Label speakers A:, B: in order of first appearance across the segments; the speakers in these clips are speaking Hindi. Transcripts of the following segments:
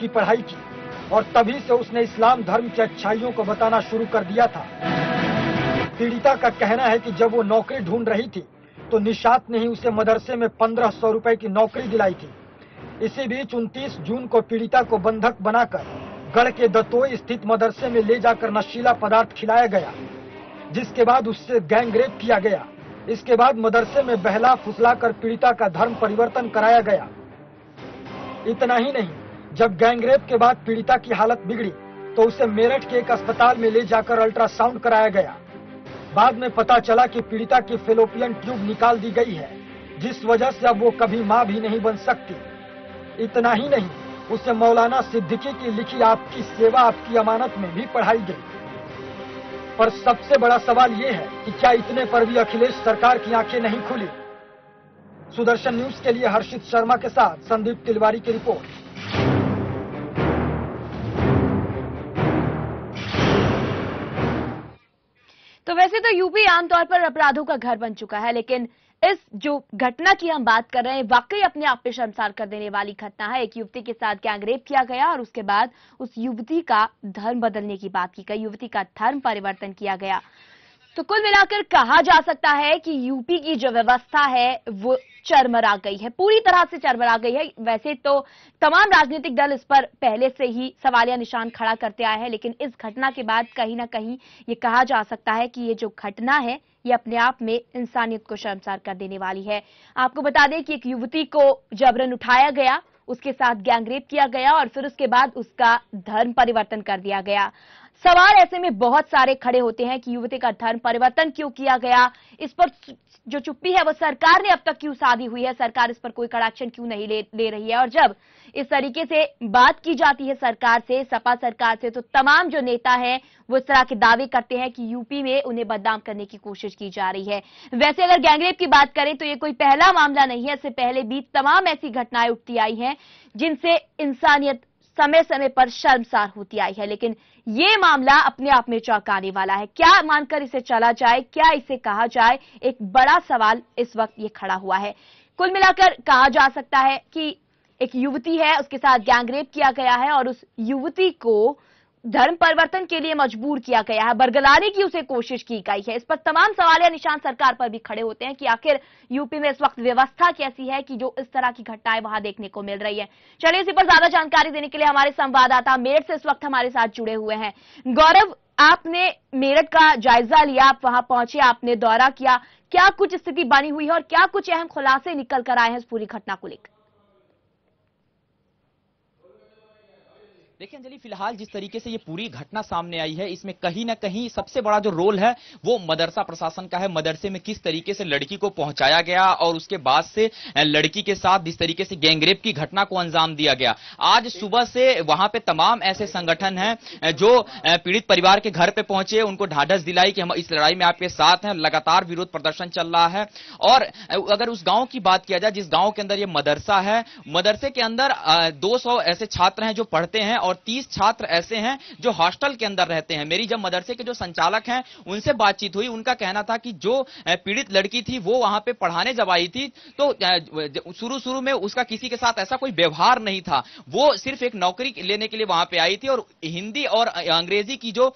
A: की पढ़ाई की और तभी से उसने इस्लाम धर्म की अच्छाइयों को बताना शुरू कर दिया था पीड़िता का कहना है कि जब वो नौकरी ढूंढ रही थी तो निशात ने ही उसे मदरसे में पंद्रह सौ रूपए की नौकरी दिलाई थी इसी बीच उनतीस जून को पीड़िता को बंधक बनाकर गढ़ के दतोई स्थित मदरसे में ले जाकर नशीला पदार्थ खिलाया गया जिसके बाद उससे गैंगरेप किया गया इसके बाद मदरसे में बहला फुसला कर पीड़िता का धर्म परिवर्तन कराया गया इतना ही नहीं जब गैंगरेप के बाद पीड़िता की हालत बिगड़ी तो उसे मेरठ के एक अस्पताल में ले जाकर अल्ट्रासाउंड कराया गया बाद में पता चला कि पीड़िता की फेलोपियन ट्यूब निकाल दी गई है जिस वजह से अब वो कभी माँ भी नहीं बन सकती इतना ही नहीं उसे मौलाना सिद्दीकी की लिखी आपकी सेवा आपकी अमानत में भी पढ़ाई गई पर सबसे बड़ा सवाल ये है कि क्या इतने पर भी अखिलेश सरकार की आंखें नहीं खुली सुदर्शन न्यूज के लिए हर्षित शर्मा के साथ संदीप तिलवारी की रिपोर्ट
B: तो वैसे तो यूपी आमतौर पर अपराधों का घर बन चुका है लेकिन इस जो घटना की हम बात कर रहे हैं वाकई अपने आप पे शर्मसार कर देने वाली घटना है एक युवती के साथ गैंगरेप किया गया और उसके बाद उस युवती का धर्म बदलने की बात की गई युवती का धर्म परिवर्तन किया गया तो कुल मिलाकर कहा जा सकता है कि यूपी की जो व्यवस्था है वो चरमरा गई है पूरी तरह से चरमरा गई है वैसे तो तमाम राजनीतिक दल इस पर पहले से ही सवालिया निशान खड़ा करते आए हैं लेकिन इस घटना के बाद कहीं ना कहीं ये कहा जा सकता है कि ये जो घटना है ये अपने आप में इंसानियत को शर्मसार कर देने वाली है आपको बता दें कि एक युवती को जबरन उठाया गया उसके साथ गैंगरेप किया गया और फिर उसके बाद उसका धर्म परिवर्तन कर दिया गया सवाल ऐसे में बहुत सारे खड़े होते हैं कि युवती का धर्म परिवर्तन क्यों किया गया इस पर जो चुप्पी है वो सरकार ने अब तक क्यों साधी हुई है सरकार इस पर कोई कड़ा एक्शन क्यों नहीं ले, ले रही है और जब इस तरीके से बात की जाती है सरकार से सपा सरकार से तो तमाम जो नेता हैं वो इस तरह के दावे करते हैं कि यूपी में उन्हें बदनाम करने की कोशिश की जा रही है वैसे अगर गैंगरेप की बात करें तो ये कोई पहला मामला नहीं है इससे पहले भी तमाम ऐसी घटनाएं उठती आई हैं जिनसे इंसानियत समय समय पर शर्मसार होती आई है लेकिन ये मामला अपने आप में चौंकाने वाला है क्या मानकर इसे चला जाए क्या इसे कहा जाए एक बड़ा सवाल इस वक्त ये खड़ा हुआ है कुल मिलाकर कहा जा सकता है कि एक युवती है उसके साथ गैंगरेप किया गया है और उस युवती को धर्म परिवर्तन के लिए मजबूर किया गया है बरगलाने की उसे कोशिश की गई है इस पर तमाम सवाल या निशान सरकार पर भी खड़े होते हैं कि आखिर यूपी में इस वक्त व्यवस्था कैसी है कि जो इस तरह की घटनाएं वहां देखने को मिल रही है चलिए इसी पर ज्यादा जानकारी देने के लिए हमारे संवाददाता मेरठ से इस वक्त हमारे साथ जुड़े हुए हैं गौरव आपने मेरठ का जायजा लिया आप वहां पहुंचे आपने दौरा किया क्या कुछ स्थिति बनी हुई है और क्या कुछ अहम खुलासे निकल कर आए हैं इस पूरी घटना को लेकर
C: देखिए अंजलि फिलहाल जिस तरीके से ये पूरी घटना सामने आई है इसमें कहीं ना कहीं सबसे बड़ा जो रोल है वो मदरसा प्रशासन का है मदरसे में किस तरीके से लड़की को पहुंचाया गया और उसके बाद से लड़की के साथ जिस तरीके से गैंगरेप की घटना को अंजाम दिया गया आज सुबह से वहां पे तमाम ऐसे संगठन हैं जो पीड़ित परिवार के घर पे पहुंचे उनको ढाढ़स दिलाई कि हम इस लड़ाई में आपके साथ हैं लगातार विरोध प्रदर्शन चल रहा है और अगर उस गांव की बात किया जाए जिस गांव के अंदर ये मदरसा है मदरसे के अंदर दो ऐसे छात्र हैं जो पढ़ते हैं और और तीस छात्र ऐसे हैं जो हॉस्टल के अंदर रहते हैं मेरी जब मदरसे के जो संचालक हैं उनसे बातचीत हुई उनका कहना था कि जो पीड़ित लड़की थी वो वहां पे पढ़ाने जब आई थी तो शुरू शुरू में उसका किसी के साथ ऐसा कोई व्यवहार नहीं था वो सिर्फ एक नौकरी लेने के लिए वहां पे आई थी और हिंदी और अंग्रेजी की जो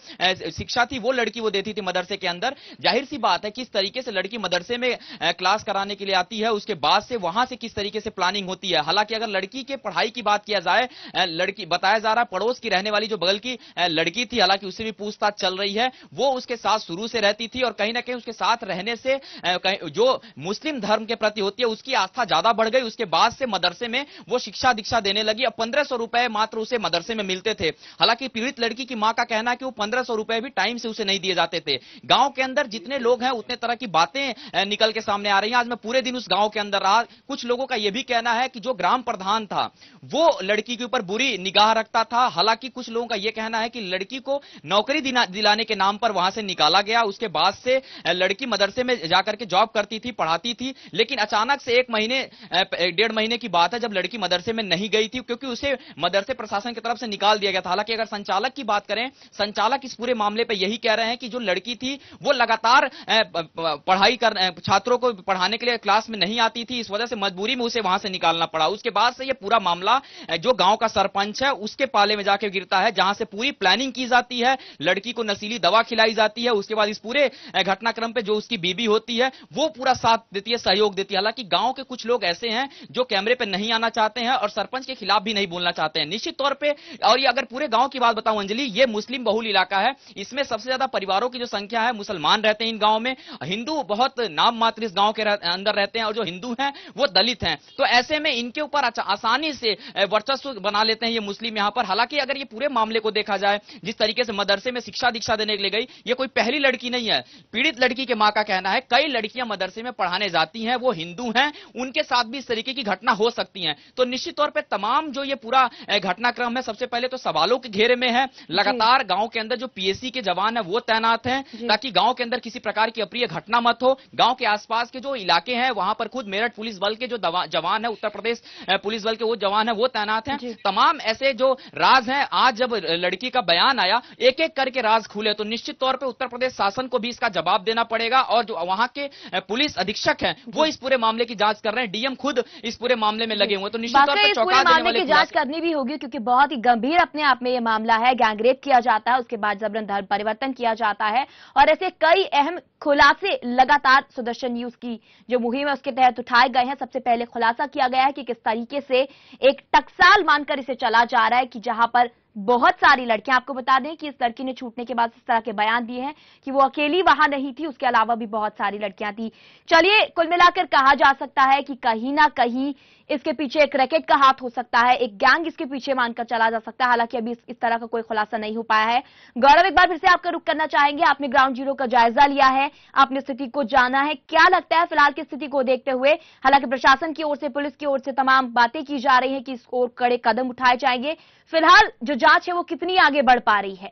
C: शिक्षा थी वो लड़की वो देती थी मदरसे के अंदर जाहिर सी बात है किस तरीके से लड़की मदरसे में क्लास कराने के लिए आती है उसके बाद से वहां से किस तरीके से प्लानिंग होती है हालांकि अगर लड़की के पढ़ाई की बात किया जाए लड़की बताया जा रहा पड़ोस की रहने वाली जो बगल की लड़की थी हालांकि उससे भी पूछताछ चल रही है वो उसके साथ शुरू से रहती थी और कहीं ना कहीं उसके साथ रहने से जो मुस्लिम धर्म के प्रति होती है उसकी आस्था ज्यादा बढ़ गई उसके बाद से मदरसे में वो शिक्षा दीक्षा देने लगी और पंद्रह सौ रुपए मात्र उसे मदरसे में मिलते थे हालांकि पीड़ित लड़की की मां का कहना है कि वो पंद्रह सौ रुपए भी टाइम से उसे नहीं दिए जाते थे गांव के अंदर जितने लोग हैं उतने तरह की बातें निकल के सामने आ रही हैं आज मैं पूरे दिन उस गांव के अंदर रहा कुछ लोगों का यह भी कहना है कि जो ग्राम प्रधान था वो लड़की के ऊपर बुरी निगाह रखता था था हालांकि कुछ लोगों का यह कहना है कि लड़की को नौकरी दिलाने के नाम पर वहां से निकाला गया उसके बाद से लड़की मदरसे में जाकर के जॉब करती थी पढ़ाती थी लेकिन अचानक से एक महीने डेढ़ महीने की बात है जब लड़की मदरसे में नहीं गई थी क्योंकि उसे मदरसे प्रशासन की तरफ से निकाल दिया गया था हालांकि अगर संचालक की बात करें संचालक इस पूरे मामले पर यही कह रहे हैं कि जो लड़की थी वो लगातार पढ़ाई कर छात्रों को पढ़ाने के लिए क्लास में नहीं आती थी इस वजह से मजबूरी में उसे वहां से निकालना पड़ा उसके बाद से यह पूरा मामला जो गांव का सरपंच है उसके पास वाले में जाके गिरता है जहां से पूरी प्लानिंग की जाती है लड़की को नशीली दवा खिलाई जाती है उसके बाद इस पूरे घटनाक्रम पे जो उसकी बीबी होती है वो पूरा साथ देती है सहयोग देती है हालांकि गांव के कुछ लोग ऐसे हैं जो कैमरे पे नहीं आना चाहते हैं और सरपंच के खिलाफ भी नहीं बोलना चाहते हैं निश्चित तौर पर और ये अगर पूरे गांव की बात बताऊं अंजलि ये मुस्लिम बहुल इलाका है इसमें सबसे ज्यादा परिवारों की जो संख्या है मुसलमान रहते हैं इन गांव में हिंदू बहुत नाम मात्र इस गांव के अंदर रहते हैं और जो हिंदू हैं वो दलित हैं तो ऐसे में इनके ऊपर अच्छा, आसानी से वर्चस्व बना लेते हैं ये मुस्लिम यहां पर हालांकि अगर ये पूरे मामले को देखा जाए जिस तरीके से मदरसे में शिक्षा दीक्षा देने के लिए गई ये कोई पहली लड़की नहीं है पीड़ित लड़की के माँ का कहना है कई लड़कियां मदरसे में पढ़ाने जाती हैं वो हिंदू हैं उनके साथ भी इस तरीके की घटना हो सकती है तो निश्चित तौर पर तमाम जो ये पूरा घटनाक्रम है सबसे पहले तो सवालों के घेरे में है लगातार गांव के अंदर जो पीएससी के जवान है वो तैनात है ताकि गांव के अंदर किसी प्रकार की अप्रिय घटना मत हो गांव के आसपास के जो इलाके हैं वहां पर खुद मेरठ पुलिस बल के जो जवान है उत्तर प्रदेश पुलिस बल के वो जवान है वो तैनात है तमाम ऐसे जो राज हैं आज जब लड़की का बयान आया एक एक करके राज खुले तो निश्चित तौर पर उत्तर प्रदेश शासन को भी इसका जवाब देना पड़ेगा और जो वहां के पुलिस अधीक्षक हैं वो इस पूरे मामले की जांच कर रहे हैं डीएम खुद इस पूरे मामले में लगे हुए तो निश्चित तौर पर मामले की जांच
B: करनी भी होगी क्योंकि बहुत ही गंभीर अपने आप में यह मामला है गैंगरेप किया जाता है उसके बाद जबरन धर्म परिवर्तन किया जाता है और ऐसे कई अहम खुलासे लगातार सुदर्शन न्यूज की जो मुहिम है उसके तहत उठाए गए हैं सबसे पहले खुलासा किया गया है कि किस तरीके से एक टकसाल मानकर इसे चला जा रहा है कि जहां पर बहुत सारी लड़कियां आपको बता दें कि इस लड़की ने छूटने के बाद इस तरह के बयान दिए हैं कि वो अकेली वहां नहीं थी उसके अलावा भी बहुत सारी लड़कियां थी चलिए कुल मिलाकर कहा जा सकता है कि कहीं ना कहीं इसके पीछे एक रैकेट का हाथ हो सकता है एक गैंग इसके पीछे मानकर चला जा सकता है हालांकि अभी इस तरह का कोई खुलासा नहीं हो पाया है गौरव एक बार फिर से आपका रुख करना चाहेंगे आपने ग्राउंड जीरो का जायजा लिया है आपने स्थिति को जाना है क्या लगता है फिलहाल की स्थिति को देखते हुए हालांकि प्रशासन की ओर से पुलिस की ओर से तमाम बातें की जा रही है कि इस ओर कड़े कदम उठाए जाएंगे फिलहाल जो जांच है वो कितनी आगे बढ़ पा रही है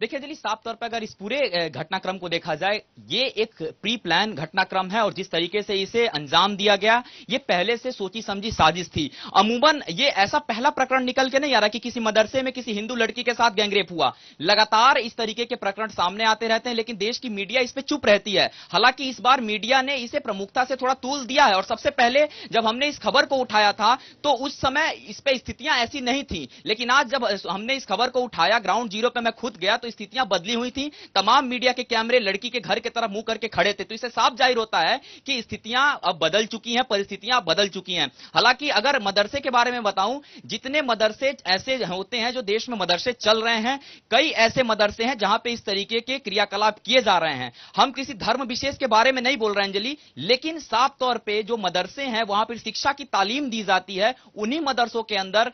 C: देखिए जी साफ तौर पर अगर इस पूरे घटनाक्रम को देखा जाए ये एक प्री प्लान घटनाक्रम है और जिस तरीके से इसे अंजाम दिया गया ये पहले से सोची समझी साजिश थी अमूमन ये ऐसा पहला प्रकरण निकल के नहीं आ रहा कि किसी मदरसे में किसी हिंदू लड़की के साथ गैंगरेप हुआ लगातार इस तरीके के प्रकरण सामने आते रहते हैं लेकिन देश की मीडिया इस पर चुप रहती है हालांकि इस बार मीडिया ने इसे प्रमुखता से थोड़ा तूल दिया है और सबसे पहले जब हमने इस खबर को उठाया था तो उस समय इस पर स्थितियां ऐसी नहीं थी लेकिन आज जब हमने इस खबर को उठाया ग्राउंड जीरो पर मैं खुद गया तो स्थितियां बदली हुई थी तमाम मीडिया के कैमरे लड़की के घर के तरफ मुंह करके खड़े थे तो इसे साफ जाहिर होता है कि स्थितियां अब बदल चुकी हैं परिस्थितियां बदल चुकी हैं हालांकि अगर मदरसे के बारे में बताऊं जितने मदरसे ऐसे होते हैं जो देश में मदरसे चल रहे हैं कई ऐसे मदरसे हैं जहां पर इस तरीके के क्रियाकलाप किए जा रहे हैं हम किसी धर्म विशेष के बारे में नहीं बोल रहे अंजलि लेकिन साफ तौर पर जो मदरसे हैं वहां पर शिक्षा की तालीम दी जाती है उन्हीं मदरसों के अंदर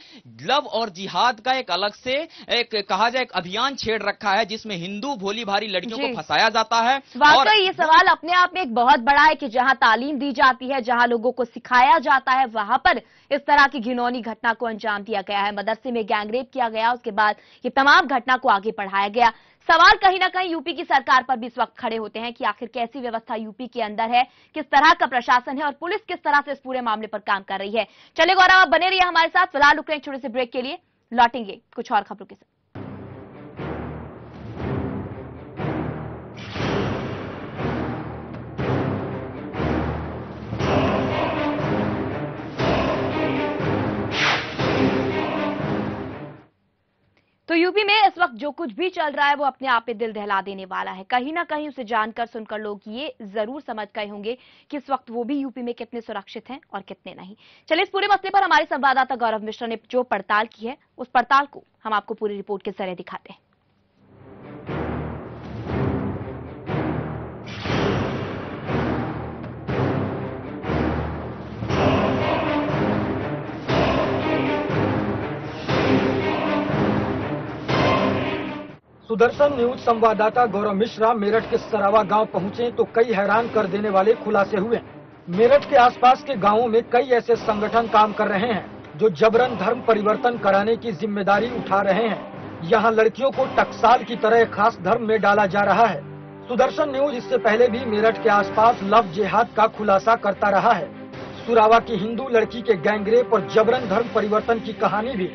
C: लव और जिहाद का एक अलग से एक कहा जाए अभियान छेड़ रखा रखा है जिसमें हिंदू भोली भारी लड़कियों को फंसाया जाता है और... ये
B: सवाल अपने आप में एक बहुत बड़ा है कि जहां तालीम दी जाती है जहां लोगों को सिखाया जाता है वहां पर इस तरह की घिनौनी घटना को अंजाम दिया गया है मदरसे में गैंगरेप किया गया उसके बाद ये तमाम घटना को आगे बढ़ाया गया सवाल कहीं ना कहीं यूपी की सरकार पर भी इस वक्त खड़े होते हैं कि आखिर कैसी व्यवस्था यूपी के अंदर है किस तरह का प्रशासन है और पुलिस किस तरह से इस पूरे मामले पर काम कर रही है चले गौरव आप बने रहिए हमारे साथ फिलहाल रुक रहे हैं छोटे से ब्रेक के लिए लौटेंगे कुछ और खबरों के साथ तो यूपी में इस वक्त जो कुछ भी चल रहा है वो अपने आप में दिल दहला देने वाला है कहीं ना कहीं उसे जानकर सुनकर लोग ये जरूर समझ गए होंगे कि इस वक्त वो भी यूपी में कितने सुरक्षित हैं और कितने नहीं चलिए इस पूरे मसले पर हमारे संवाददाता गौरव मिश्रा ने जो पड़ताल की है उस पड़ताल को हम आपको पूरी रिपोर्ट के जरिए दिखाते हैं
A: सुदर्शन न्यूज संवाददाता गौरव मिश्रा मेरठ के सरावा गांव पहुंचे तो कई हैरान कर देने वाले खुलासे हुए मेरठ के आसपास के गांवों में कई ऐसे संगठन काम कर रहे हैं जो जबरन धर्म परिवर्तन कराने की जिम्मेदारी उठा रहे हैं यहां लड़कियों को टकसाल की तरह खास धर्म में डाला जा रहा है सुदर्शन न्यूज इससे पहले भी मेरठ के आस लव जेहाद का खुलासा करता रहा है सुरावा की हिंदू लड़की के गैंगरेप और जबरन धर्म परिवर्तन की कहानी भी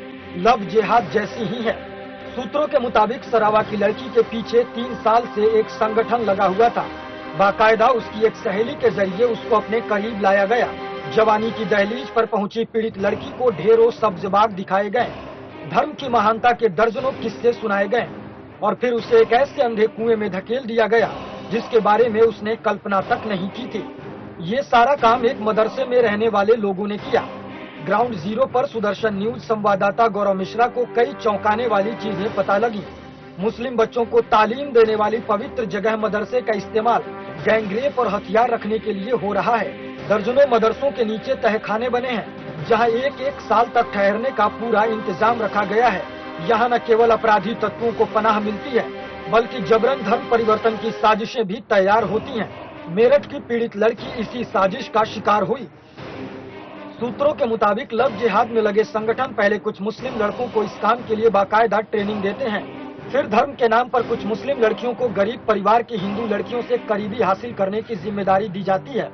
A: लव जेहाद जैसी ही है सूत्रों के मुताबिक सरावा की लड़की के पीछे तीन साल से एक संगठन लगा हुआ था बाकायदा उसकी एक सहेली के जरिए उसको अपने करीब लाया गया जवानी की दहलीज पर पहुंची पीड़ित लड़की को ढेरों सब्ज बाग दिखाए गए धर्म की महानता के दर्जनों किस्से सुनाए गए और फिर उसे एक ऐसे अंधे कुएं में धकेल दिया गया जिसके बारे में उसने कल्पना तक नहीं की थी ये सारा काम एक मदरसे में रहने वाले लोगों ने किया ग्राउंड जीरो पर सुदर्शन न्यूज संवाददाता गौरव मिश्रा को कई चौंकाने वाली चीजें पता लगी मुस्लिम बच्चों को तालीम देने वाली पवित्र जगह मदरसे का इस्तेमाल गैंगरेप और हथियार रखने के लिए हो रहा है दर्जनों मदरसों के नीचे तहखाने बने हैं जहां एक एक साल तक ठहरने का पूरा इंतजाम रखा गया है यहाँ न केवल अपराधी तत्वों को पनाह मिलती है बल्कि जबरन धर्म परिवर्तन की साजिशें भी तैयार होती हैं। मेरठ की पीड़ित लड़की इसी साजिश का शिकार हुई सूत्रों के मुताबिक लव जिहाद में लगे संगठन पहले कुछ मुस्लिम लड़कों को इस काम के लिए बाकायदा ट्रेनिंग देते हैं फिर धर्म के नाम पर कुछ मुस्लिम लड़कियों को गरीब परिवार की हिंदू लड़कियों से करीबी हासिल करने की जिम्मेदारी दी जाती है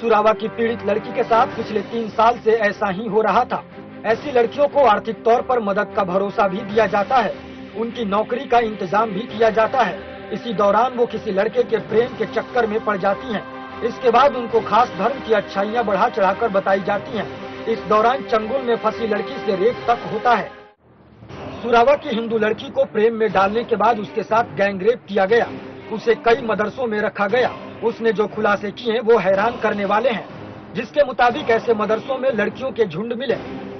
A: सुरावा की पीड़ित लड़की के साथ पिछले तीन साल से ऐसा ही हो रहा था ऐसी लड़कियों को आर्थिक तौर पर मदद का भरोसा भी दिया जाता है उनकी नौकरी का इंतजाम भी किया जाता है इसी दौरान वो किसी लड़के के प्रेम के चक्कर में पड़ जाती हैं। इसके बाद उनको खास धर्म की अच्छाइयाँ बढ़ा चढ़ाकर बताई जाती हैं। इस दौरान चंगुल में फंसी लड़की से रेप तक होता है सुरावा की हिंदू लड़की को प्रेम में डालने के बाद उसके साथ गैंग रेप किया गया उसे कई मदरसों में रखा गया उसने जो खुलासे किए वो हैरान करने वाले हैं जिसके मुताबिक ऐसे मदरसों में लड़कियों के झुंड मिले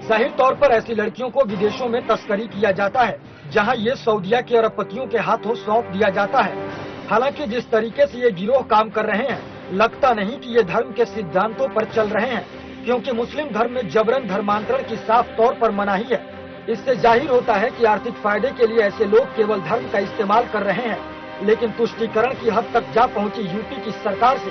A: जाहिर तौर पर ऐसी लड़कियों को विदेशों में तस्करी किया जाता है जहां ये सऊदिया के अरबपतियों के हाथों सौंप दिया जाता है हालांकि जिस तरीके से ये गिरोह काम कर रहे हैं लगता नहीं कि ये धर्म के सिद्धांतों पर चल रहे हैं क्योंकि मुस्लिम धर्म में जबरन धर्मांतरण की साफ तौर पर मनाही है इससे जाहिर होता है कि आर्थिक फायदे के लिए ऐसे लोग केवल धर्म का इस्तेमाल कर रहे हैं लेकिन तुष्टिकरण की हद तक जा पहुंची यूपी की सरकार से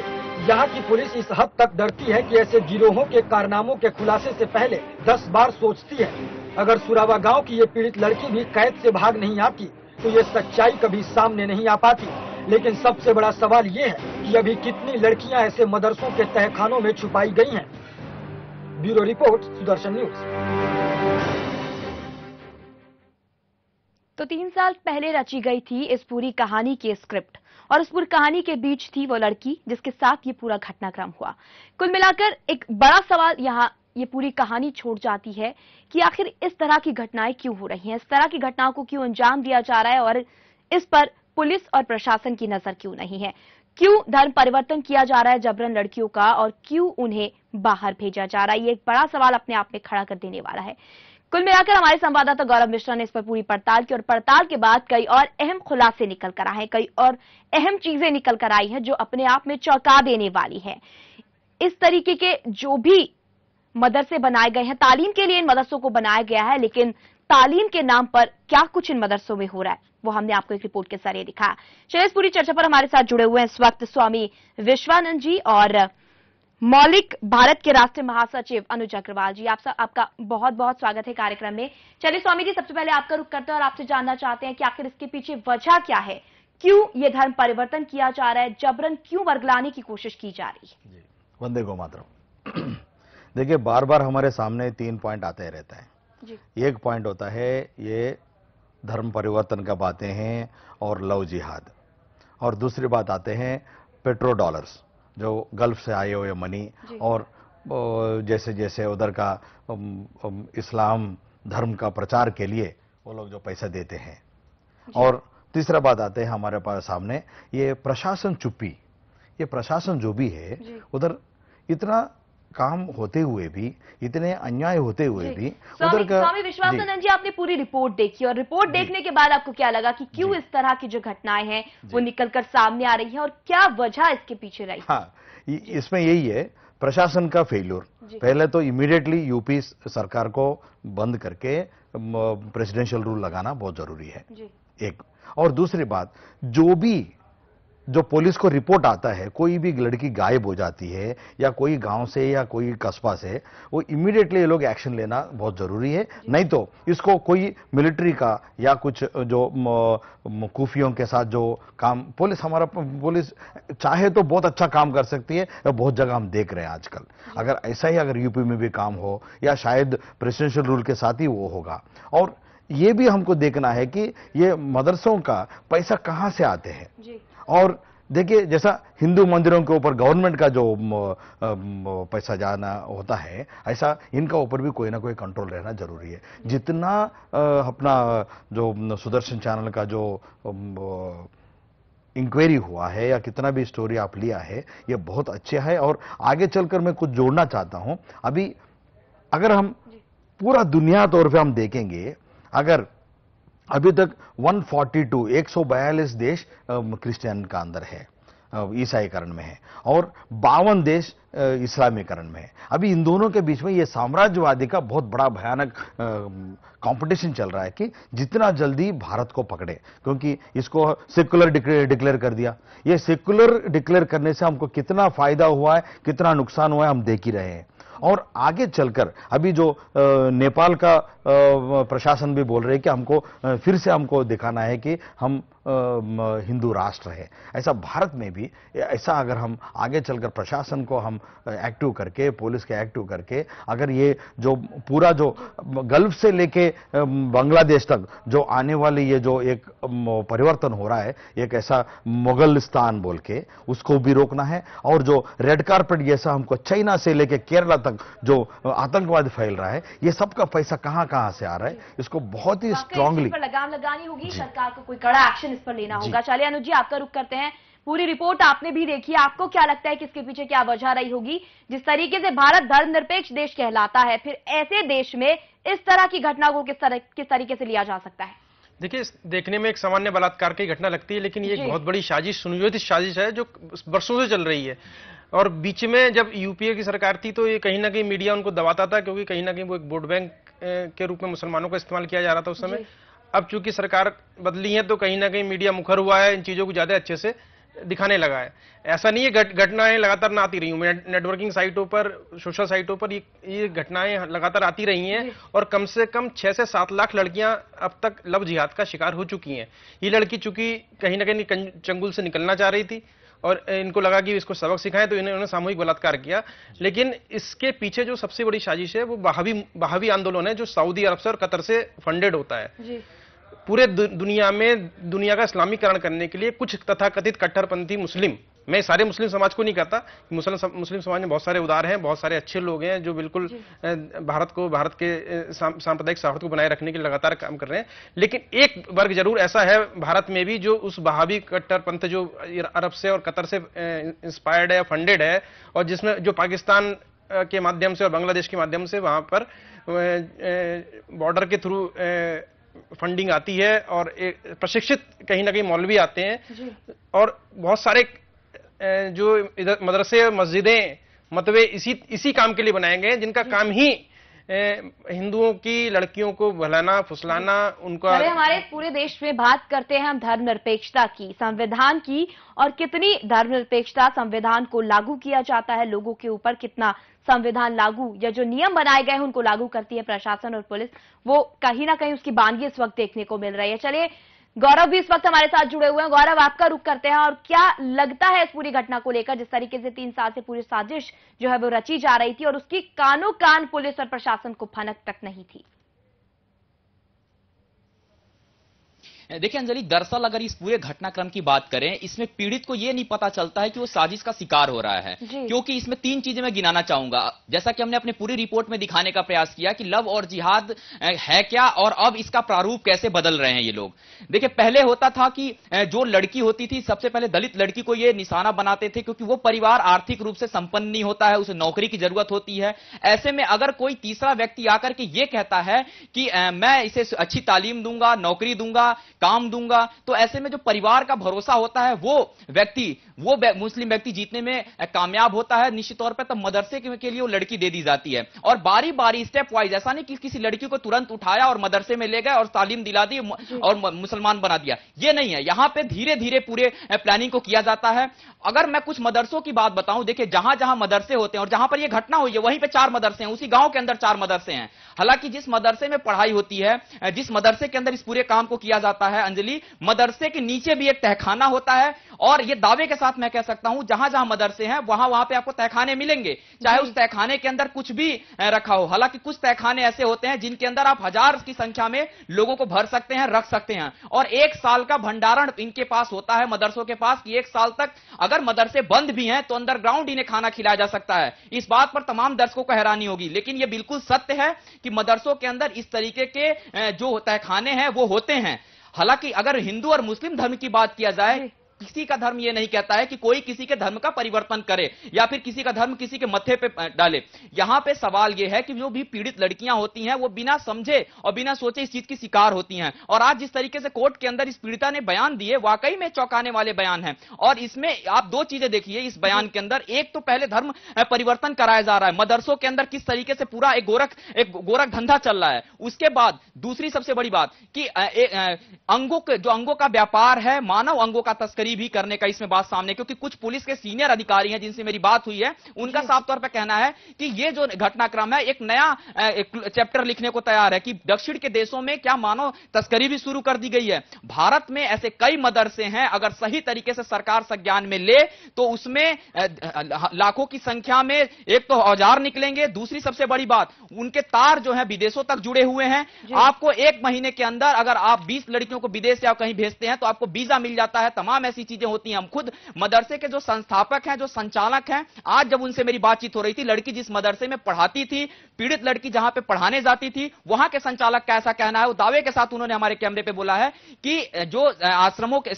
A: यहाँ की पुलिस इस हद तक डरती है कि ऐसे गिरोहों के कारनामों के खुलासे से पहले दस बार सोचती है अगर सुरावा गांव की ये पीड़ित लड़की भी कैद से भाग नहीं आती तो ये सच्चाई कभी सामने नहीं आ पाती लेकिन सबसे बड़ा सवाल ये है कि अभी कितनी लड़कियां ऐसे मदरसों के तहखानों में छुपाई गई हैं ब्यूरो रिपोर्ट सुदर्शन न्यूज
B: तो तीन साल पहले रची गई थी इस पूरी कहानी की स्क्रिप्ट और उस पूरी कहानी के बीच थी वो लड़की जिसके साथ ये पूरा घटनाक्रम हुआ कुल मिलाकर एक बड़ा सवाल यहाँ ये पूरी कहानी छोड़ जाती है कि आखिर इस तरह की घटनाएं क्यों हो रही हैं इस तरह की घटनाओं को क्यों अंजाम दिया जा रहा है और इस पर पुलिस और प्रशासन की नजर क्यों नहीं है क्यों धर्म परिवर्तन किया जा रहा है जबरन लड़कियों का और क्यों उन्हें बाहर भेजा जा रहा है ये एक बड़ा सवाल अपने आप में खड़ा कर देने वाला है कुल मिलाकर हमारे संवाददाता गौरव मिश्रा ने इस पर पूरी पड़ताल की और पड़ताल के बाद कई और अहम खुलासे निकल कर आए हैं कई और अहम चीजें निकल कर आई हैं जो अपने आप में चौंका देने वाली है इस तरीके के जो भी मदरसे बनाए गए हैं तालीम के लिए इन मदरसों को बनाया गया है लेकिन तालीम के नाम पर क्या कुछ इन मदरसों में हो रहा है वो हमने आपको एक रिपोर्ट के जरिए दिखाया चलिए इस पूरी चर्चा पर हमारे साथ जुड़े हुए हैं इस वक्त स्वामी विश्वानंद जी और मौलिक भारत के राष्ट्रीय महासचिव अनुज अग्रवाल जी आप सब आपका बहुत बहुत स्वागत है कार्यक्रम में चलिए स्वामी जी सबसे पहले आपका रुख करते हैं और आपसे जानना चाहते हैं कि आखिर इसके पीछे वजह क्या है क्यों ये धर्म परिवर्तन किया जा रहा है जबरन क्यों वर्गलाने की कोशिश की जा रही है
D: वंदे गो मातरम देखिए बार बार हमारे सामने तीन पॉइंट आते रहते हैं एक पॉइंट होता है ये धर्म परिवर्तन का बातें हैं और लव जिहाद और दूसरी बात आते हैं पेट्रो डॉलर्स जो गल्फ से आए हुए मनी और जैसे जैसे उधर का इस्लाम धर्म का प्रचार के लिए वो लोग जो पैसा देते हैं और तीसरा बात आते हैं हमारे पास सामने ये प्रशासन चुप्पी ये प्रशासन जो भी है उधर इतना काम होते हुए भी इतने अन्याय होते हुए भी उधर का स्वामी विश्वासानंद
B: जी आपने पूरी रिपोर्ट देखी और रिपोर्ट देखने के बाद आपको क्या लगा कि क्यों इस तरह की जो घटनाएं हैं वो निकलकर सामने आ रही हैं और क्या वजह इसके पीछे रही
D: हाँ इसमें यही है प्रशासन का फेल्यूर पहले तो इमीडिएटली यूपी सरकार को बंद करके प्रेसिडेंशियल रूल लगाना बहुत जरूरी है एक और दूसरी बात जो भी जो पुलिस को रिपोर्ट आता है कोई भी लड़की गायब हो जाती है या कोई गांव से या कोई कस्बा से वो इमीडिएटली ये लोग एक्शन लेना बहुत ज़रूरी है नहीं तो इसको कोई मिलिट्री का या कुछ जो कुफियों के साथ जो काम पुलिस हमारा पुलिस चाहे तो बहुत अच्छा काम कर सकती है या बहुत जगह हम देख रहे हैं आजकल अगर ऐसा ही अगर यूपी में भी काम हो या शायद प्रेसिडेंशियल रूल के साथ ही वो होगा और ये भी हमको देखना है कि ये मदरसों का पैसा कहाँ से आते हैं और देखिए जैसा हिंदू मंदिरों के ऊपर गवर्नमेंट का जो पैसा जाना होता है ऐसा इनका ऊपर भी कोई ना कोई कंट्रोल रहना जरूरी है जितना अपना जो सुदर्शन चैनल का जो इंक्वायरी हुआ है या कितना भी स्टोरी आप लिया है ये बहुत अच्छे है और आगे चलकर मैं कुछ जोड़ना चाहता हूं अभी अगर हम पूरा दुनिया तौर पर हम देखेंगे अगर अभी तक 142 142 देश क्रिश्चियन का अंदर है ईसाईकरण में है और बावन देश इस्लामीकरण में है अभी इन दोनों के बीच में ये साम्राज्यवादी का बहुत बड़ा भयानक कंपटीशन चल रहा है कि जितना जल्दी भारत को पकड़े क्योंकि इसको सेकुलर डिक्लेयर कर दिया ये सेकुलर डिक्लेयर करने से हमको कितना फायदा हुआ है कितना नुकसान हुआ है हम देख ही रहे हैं और आगे चलकर अभी जो नेपाल का प्रशासन भी बोल रहे हैं कि हमको फिर से हमको दिखाना है कि हम हिंदू राष्ट्र है ऐसा भारत में भी ऐसा अगर हम आगे चलकर प्रशासन को हम एक्टिव करके पुलिस के एक्टिव करके अगर ये जो पूरा जो गल्फ से लेके बांग्लादेश तक जो आने वाली ये जो एक परिवर्तन हो रहा है एक ऐसा मुगल स्थान बोल के उसको भी रोकना है और जो रेड कारपेट जैसा हमको चाइना से लेके केरला तक जो आतंकवाद फैल रहा है ये सबका पैसा कहाँ कहाँ से आ रहा है इसको बहुत ही स्ट्रांगली
B: लगाम लगानी होगी सरकार को कोई कड़ा एक्शन एक्शन इस पर लेना होगा चलिए अनुज जी आपका रुख करते हैं पूरी रिपोर्ट आपने भी देखी आपको क्या लगता है कि इसके पीछे क्या वजह रही होगी जिस तरीके से भारत धर्मनिरपेक्ष देश कहलाता है फिर ऐसे देश में इस तरह की घटना को किस तरह किस तरीके से लिया जा सकता है
E: देखिए देखने में एक सामान्य बलात्कार की घटना लगती है लेकिन ये एक बहुत बड़ी साजिश सुनियोजित साजिश है जो वर्षों से चल रही है और बीच में जब यूपीए की सरकार थी तो ये कहीं ना कहीं मीडिया उनको दबाता था क्योंकि कहीं ना कहीं वो एक वोट बैंक के रूप में मुसलमानों का इस्तेमाल किया जा रहा था उस समय अब चूंकि सरकार बदली है तो कहीं ना कहीं मीडिया मुखर हुआ है इन चीज़ों को ज़्यादा अच्छे से दिखाने लगा है ऐसा नहीं है घट घटनाएं लगातार ना आती रही हूँ नेटवर्किंग साइटों पर सोशल साइटों पर ये ये घटनाएं लगातार आती रही हैं और कम से कम छह से सात लाख लड़कियां अब तक लव जिहाद का शिकार हो चुकी हैं ये लड़की चूंकि कहीं ना कहीं चंगुल से निकलना चाह रही थी और इनको लगा कि इसको सबक सिखाएं तो इन्होंने सामूहिक बलात्कार किया लेकिन इसके पीछे जो सबसे बड़ी साजिश है वो बहावी बहावी आंदोलन है जो सऊदी अरब से और कतर से फंडेड होता है पूरे दुनिया में दुनिया का इस्लामीकरण करने के लिए कुछ तथाकथित कट्टरपंथी मुस्लिम मैं सारे मुस्लिम समाज को नहीं कहता मुस्लिम मुस्लिम समाज में बहुत सारे उदार हैं बहुत सारे अच्छे लोग हैं जो बिल्कुल भारत को भारत के सांप्रदायिक सौहार्द को बनाए रखने के लिए लगातार काम कर रहे हैं लेकिन एक वर्ग जरूर ऐसा है भारत में भी जो उस बहावी कट्टरपंथ जो अरब से और कतर से इंस्पायर्ड है फंडेड है और जिसमें जो पाकिस्तान के माध्यम से और बांग्लादेश के माध्यम से वहां पर बॉर्डर के थ्रू फंडिंग आती है और एक प्रशिक्षित कहीं ना कहीं मौलवी आते हैं और बहुत सारे जो इधर मदरसे मस्जिदें मतवे इसी इसी काम के लिए बनाए गए जिनका काम ही हिंदुओं की लड़कियों को भलाना फुसलाना उनका अरे हमारे
B: पूरे देश में बात करते हैं हम धर्मनिरपेक्षता की संविधान की और कितनी धर्मनिरपेक्षता संविधान को लागू किया जाता है लोगों के ऊपर कितना संविधान लागू या जो नियम बनाए गए हैं उनको लागू करती है प्रशासन और पुलिस वो कहीं ना कहीं उसकी बानगी इस वक्त देखने को मिल रही है चलिए गौरव भी इस वक्त हमारे साथ जुड़े हुए हैं गौरव आपका रुख करते हैं और क्या लगता है इस पूरी घटना को लेकर जिस तरीके से तीन साल से पूरी साजिश जो है वो रची जा रही थी और उसकी कानों कान पुलिस और प्रशासन को फनक तक नहीं थी
C: देखिए अंजलि दरअसल अगर इस पूरे घटनाक्रम की बात करें इसमें पीड़ित को यह नहीं पता चलता है कि वो साजिश का शिकार हो रहा है क्योंकि इसमें तीन चीजें मैं गिनाना चाहूंगा जैसा कि हमने अपने पूरी रिपोर्ट में दिखाने का प्रयास किया कि लव और जिहाद है क्या और अब इसका प्रारूप कैसे बदल रहे हैं ये लोग देखिए पहले होता था कि जो लड़की होती थी सबसे पहले दलित लड़की को ये निशाना बनाते थे क्योंकि वो परिवार आर्थिक रूप से संपन्न नहीं होता है उसे नौकरी की जरूरत होती है ऐसे में अगर कोई तीसरा व्यक्ति आकर के ये कहता है कि मैं इसे अच्छी तालीम दूंगा नौकरी दूंगा काम दूंगा तो ऐसे में जो परिवार का भरोसा होता है वो व्यक्ति वो मुस्लिम व्यक्ति जीतने में कामयाब होता है निश्चित तौर पर तब मदरसे के लिए वो लड़की दे दी जाती है और बारी बारी स्टेप वाइज ऐसा नहीं कि किसी लड़की को तुरंत उठाया और मदरसे में ले गए और तालीम दिला दी और मुसलमान बना दिया ये नहीं है यहां पर धीरे धीरे पूरे प्लानिंग को किया जाता है अगर मैं कुछ मदरसों की बात बताऊं देखिए जहां जहां मदरसे होते हैं और जहां पर यह घटना हुई है वहीं पर चार मदरसे हैं उसी गांव के अंदर चार मदरसे हैं हालांकि जिस मदरसे में पढ़ाई होती है जिस मदरसे के अंदर इस पूरे काम को किया जाता है होता है अंजलि मदरसे के नीचे भी एक तहखाना होता है और ये दावे के साथ मैं कह सकता हूं जहां जहां मदरसे हैं वहां वहां पे आपको तहखाने मिलेंगे चाहे उस तहखाने के अंदर कुछ भी रखा हो हालांकि कुछ तहखाने ऐसे होते हैं जिनके अंदर आप हजार की संख्या में लोगों को भर सकते हैं रख सकते हैं और एक साल का भंडारण इनके पास होता है मदरसों के पास कि एक साल तक अगर मदरसे बंद भी हैं तो अंडरग्राउंड इन्हें खाना खिलाया जा सकता है इस बात पर तमाम दर्शकों को हैरानी होगी लेकिन यह बिल्कुल सत्य है कि मदरसों के अंदर इस तरीके के जो तहखाने हैं वो होते हैं हालांकि अगर हिंदू और मुस्लिम धर्म की बात किया जाए किसी का धर्म यह नहीं कहता है कि कोई किसी के धर्म का परिवर्तन करे या फिर किसी का धर्म किसी के मथे पे डाले यहां पे सवाल यह है कि जो भी पीड़ित लड़कियां होती हैं वो बिना समझे और बिना सोचे इस चीज की शिकार होती हैं और आज जिस तरीके से कोर्ट के अंदर इस पीड़िता ने बयान दिए वाकई में चौंकाने वाले बयान है और इसमें आप दो चीजें देखिए इस बयान के अंदर एक तो पहले धर्म परिवर्तन कराया जा रहा है मदरसों के अंदर किस तरीके से पूरा एक गोरख एक गोरख धंधा चल रहा है उसके बाद दूसरी सबसे बड़ी बात कि अंगों के जो अंगों का व्यापार है मानव अंगों का तस्करी नौकरी भी करने का इसमें बात सामने क्योंकि कुछ पुलिस के सीनियर अधिकारी हैं जिनसे मेरी बात हुई है उनका साफ तौर पर कहना है कि ये जो घटनाक्रम है एक नया चैप्टर लिखने को तैयार है कि दक्षिण के देशों में क्या मानव तस्करी भी शुरू कर दी गई है भारत में ऐसे कई मदरसे हैं अगर सही तरीके से सरकार संज्ञान में ले तो उसमें लाखों की संख्या में एक तो औजार निकलेंगे दूसरी सबसे बड़ी बात उनके तार जो है विदेशों तक जुड़े हुए हैं आपको एक महीने के अंदर अगर आप बीस लड़कियों को विदेश या कहीं भेजते हैं तो आपको वीजा मिल जाता है तमाम ऐसी ऐसी चीजें होती हैं हम खुद मदरसे के जो संस्थापक हैं जो संचालक हैं आज जब उनसे मेरी बातचीत हो रही थी लड़की जिस मदरसे में पढ़ाती थी पीड़ित लड़की जहां पे पढ़ाने जाती थी वहां के संचालक का ऐसा कहना है वो दावे के साथ उन्होंने हमारे कैमरे पे बोला है कि जो आश्रमों के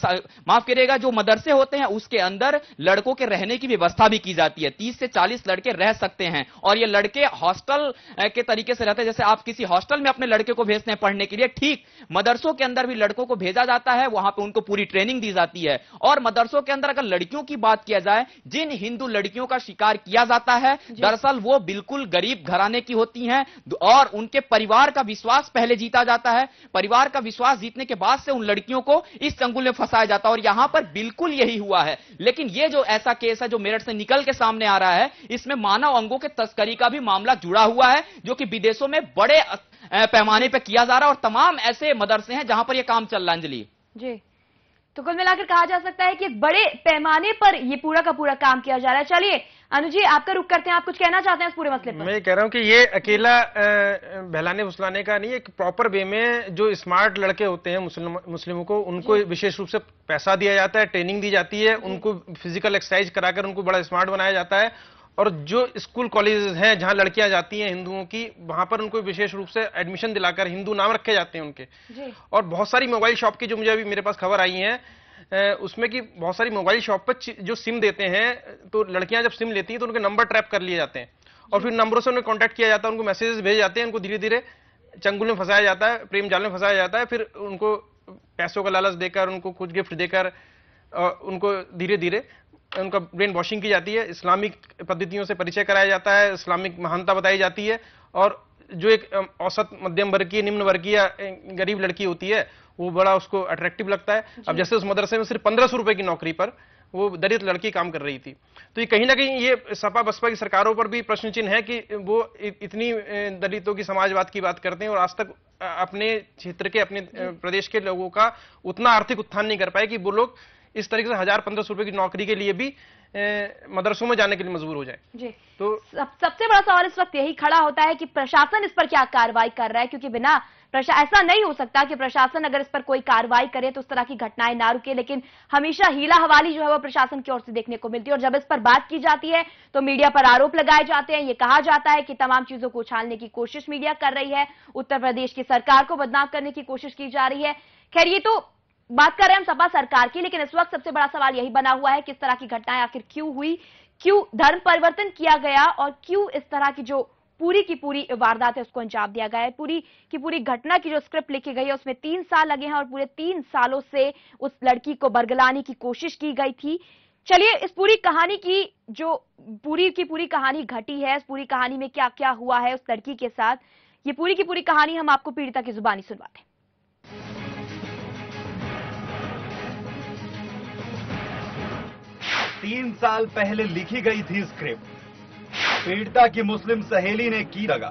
C: माफ करिएगा जो मदरसे होते हैं उसके अंदर लड़कों के रहने की व्यवस्था भी की जाती है तीस से चालीस लड़के रह सकते हैं और ये लड़के हॉस्टल के तरीके से रहते हैं जैसे आप किसी हॉस्टल में अपने लड़के को भेजते हैं पढ़ने के लिए ठीक मदरसों के अंदर भी लड़कों को भेजा जाता है वहां पर उनको पूरी ट्रेनिंग दी जाती है और मदरसों के अंदर अगर लड़कियों की बात किया जाए जिन हिंदू लड़कियों का शिकार किया जाता है दरअसल वो बिल्कुल गरीब घराने की होती हैं और उनके परिवार का विश्वास पहले जीता जाता है परिवार का विश्वास जीतने के बाद से उन लड़कियों को इस चंगुल में फंसाया जाता है और यहां पर बिल्कुल यही हुआ है लेकिन ये जो ऐसा केस है जो मेरठ से निकल के सामने आ रहा है इसमें मानव अंगों के तस्करी का भी मामला जुड़ा हुआ है जो कि विदेशों में बड़े पैमाने पर किया जा रहा है और तमाम ऐसे मदरसे हैं जहां पर यह काम चल रहा है अंजलि
B: जी तो कुल मिलाकर कहा जा सकता है कि एक बड़े पैमाने पर ये पूरा का पूरा काम किया जा रहा है चलिए अनु जी आपका रुख करते हैं आप कुछ कहना चाहते हैं इस पूरे मसले पर
E: मैं कह रहा हूं कि ये अकेला बहलाने फुसलाने का नहीं एक प्रॉपर वे में जो स्मार्ट लड़के होते हैं मुस्लिम मुस्लिमों को उनको विशेष रूप से पैसा दिया जाता है ट्रेनिंग दी जाती है उनको फिजिकल एक्सरसाइज कराकर उनको बड़ा स्मार्ट बनाया जाता है और जो स्कूल कॉलेजेस हैं जहां लड़कियां जाती हैं हिंदुओं की वहां पर उनको विशेष रूप से एडमिशन दिलाकर हिंदू नाम रखे जाते हैं उनके और बहुत सारी मोबाइल शॉप की जो मुझे अभी मेरे पास खबर आई है उसमें कि बहुत सारी मोबाइल शॉप पर जो सिम देते हैं तो लड़कियां जब सिम लेती हैं तो उनके नंबर ट्रैप कर लिए जाते हैं और फिर नंबरों से उन्हें कॉन्टैक्ट किया जाता है उनको मैसेजेस भेजे जाते हैं उनको धीरे धीरे चंगुल में फंसाया जाता है प्रेम जाल में फंसाया जाता है फिर उनको पैसों का लालच देकर उनको कुछ गिफ्ट देकर उनको धीरे धीरे उनका ब्रेन वॉशिंग की जाती है इस्लामिक पद्धतियों से परिचय कराया जाता है इस्लामिक महानता बताई जाती है और जो एक औसत मध्यम वर्गीय निम्न वर्गीय गरीब लड़की होती है वो बड़ा उसको अट्रैक्टिव लगता है अब जैसे उस मदरसे में सिर्फ पंद्रह सौ रुपए की नौकरी पर वो दलित लड़की काम कर रही थी तो ये कहीं ना कहीं ये सपा बसपा की सरकारों पर भी प्रश्न चिन्ह है कि वो इतनी दलितों की समाजवाद की बात करते हैं और आज तक अपने क्षेत्र के अपने प्रदेश के लोगों का उतना आर्थिक उत्थान नहीं कर पाए कि वो लोग इस तरीके से हजार पंद्रह सौ रुपए की नौकरी के लिए भी मदरसों में जाने के लिए मजबूर हो जाए
B: जी तो सब, सबसे बड़ा सवाल इस वक्त यही खड़ा होता है कि प्रशासन इस पर क्या कार्रवाई कर रहा है क्योंकि बिना ऐसा नहीं हो सकता कि प्रशासन अगर इस पर कोई कार्रवाई करे तो उस तरह की घटनाएं ना रुके लेकिन हमेशा हीला हवाली जो है वो प्रशासन की ओर से देखने को मिलती है और जब इस पर बात की जाती है तो मीडिया पर आरोप लगाए जाते हैं ये कहा जाता है कि तमाम चीजों को उछालने की कोशिश मीडिया कर रही है उत्तर प्रदेश की सरकार को बदनाम करने की कोशिश की जा रही है खैर ये तो बात कर रहे हैं हम सपा सरकार की लेकिन इस वक्त सबसे बड़ा सवाल यही बना हुआ है किस तरह की घटनाएं आखिर क्यों हुई क्यों धर्म परिवर्तन किया गया और क्यों इस तरह की जो पूरी की पूरी वारदात है उसको अंजाम दिया गया है पूरी की पूरी घटना की जो स्क्रिप्ट लिखी गई है उसमें तीन साल लगे हैं और पूरे तीन सालों से उस लड़की को बरगलाने की कोशिश की गई थी चलिए इस पूरी कहानी की जो पूरी की पूरी कहानी घटी है इस पूरी कहानी में क्या क्या हुआ है उस लड़की के साथ ये पूरी की पूरी कहानी हम आपको पीड़िता की जुबानी सुनवाते हैं
F: तीन साल पहले लिखी गई थी स्क्रिप्ट पीड़िता की मुस्लिम सहेली ने की लगा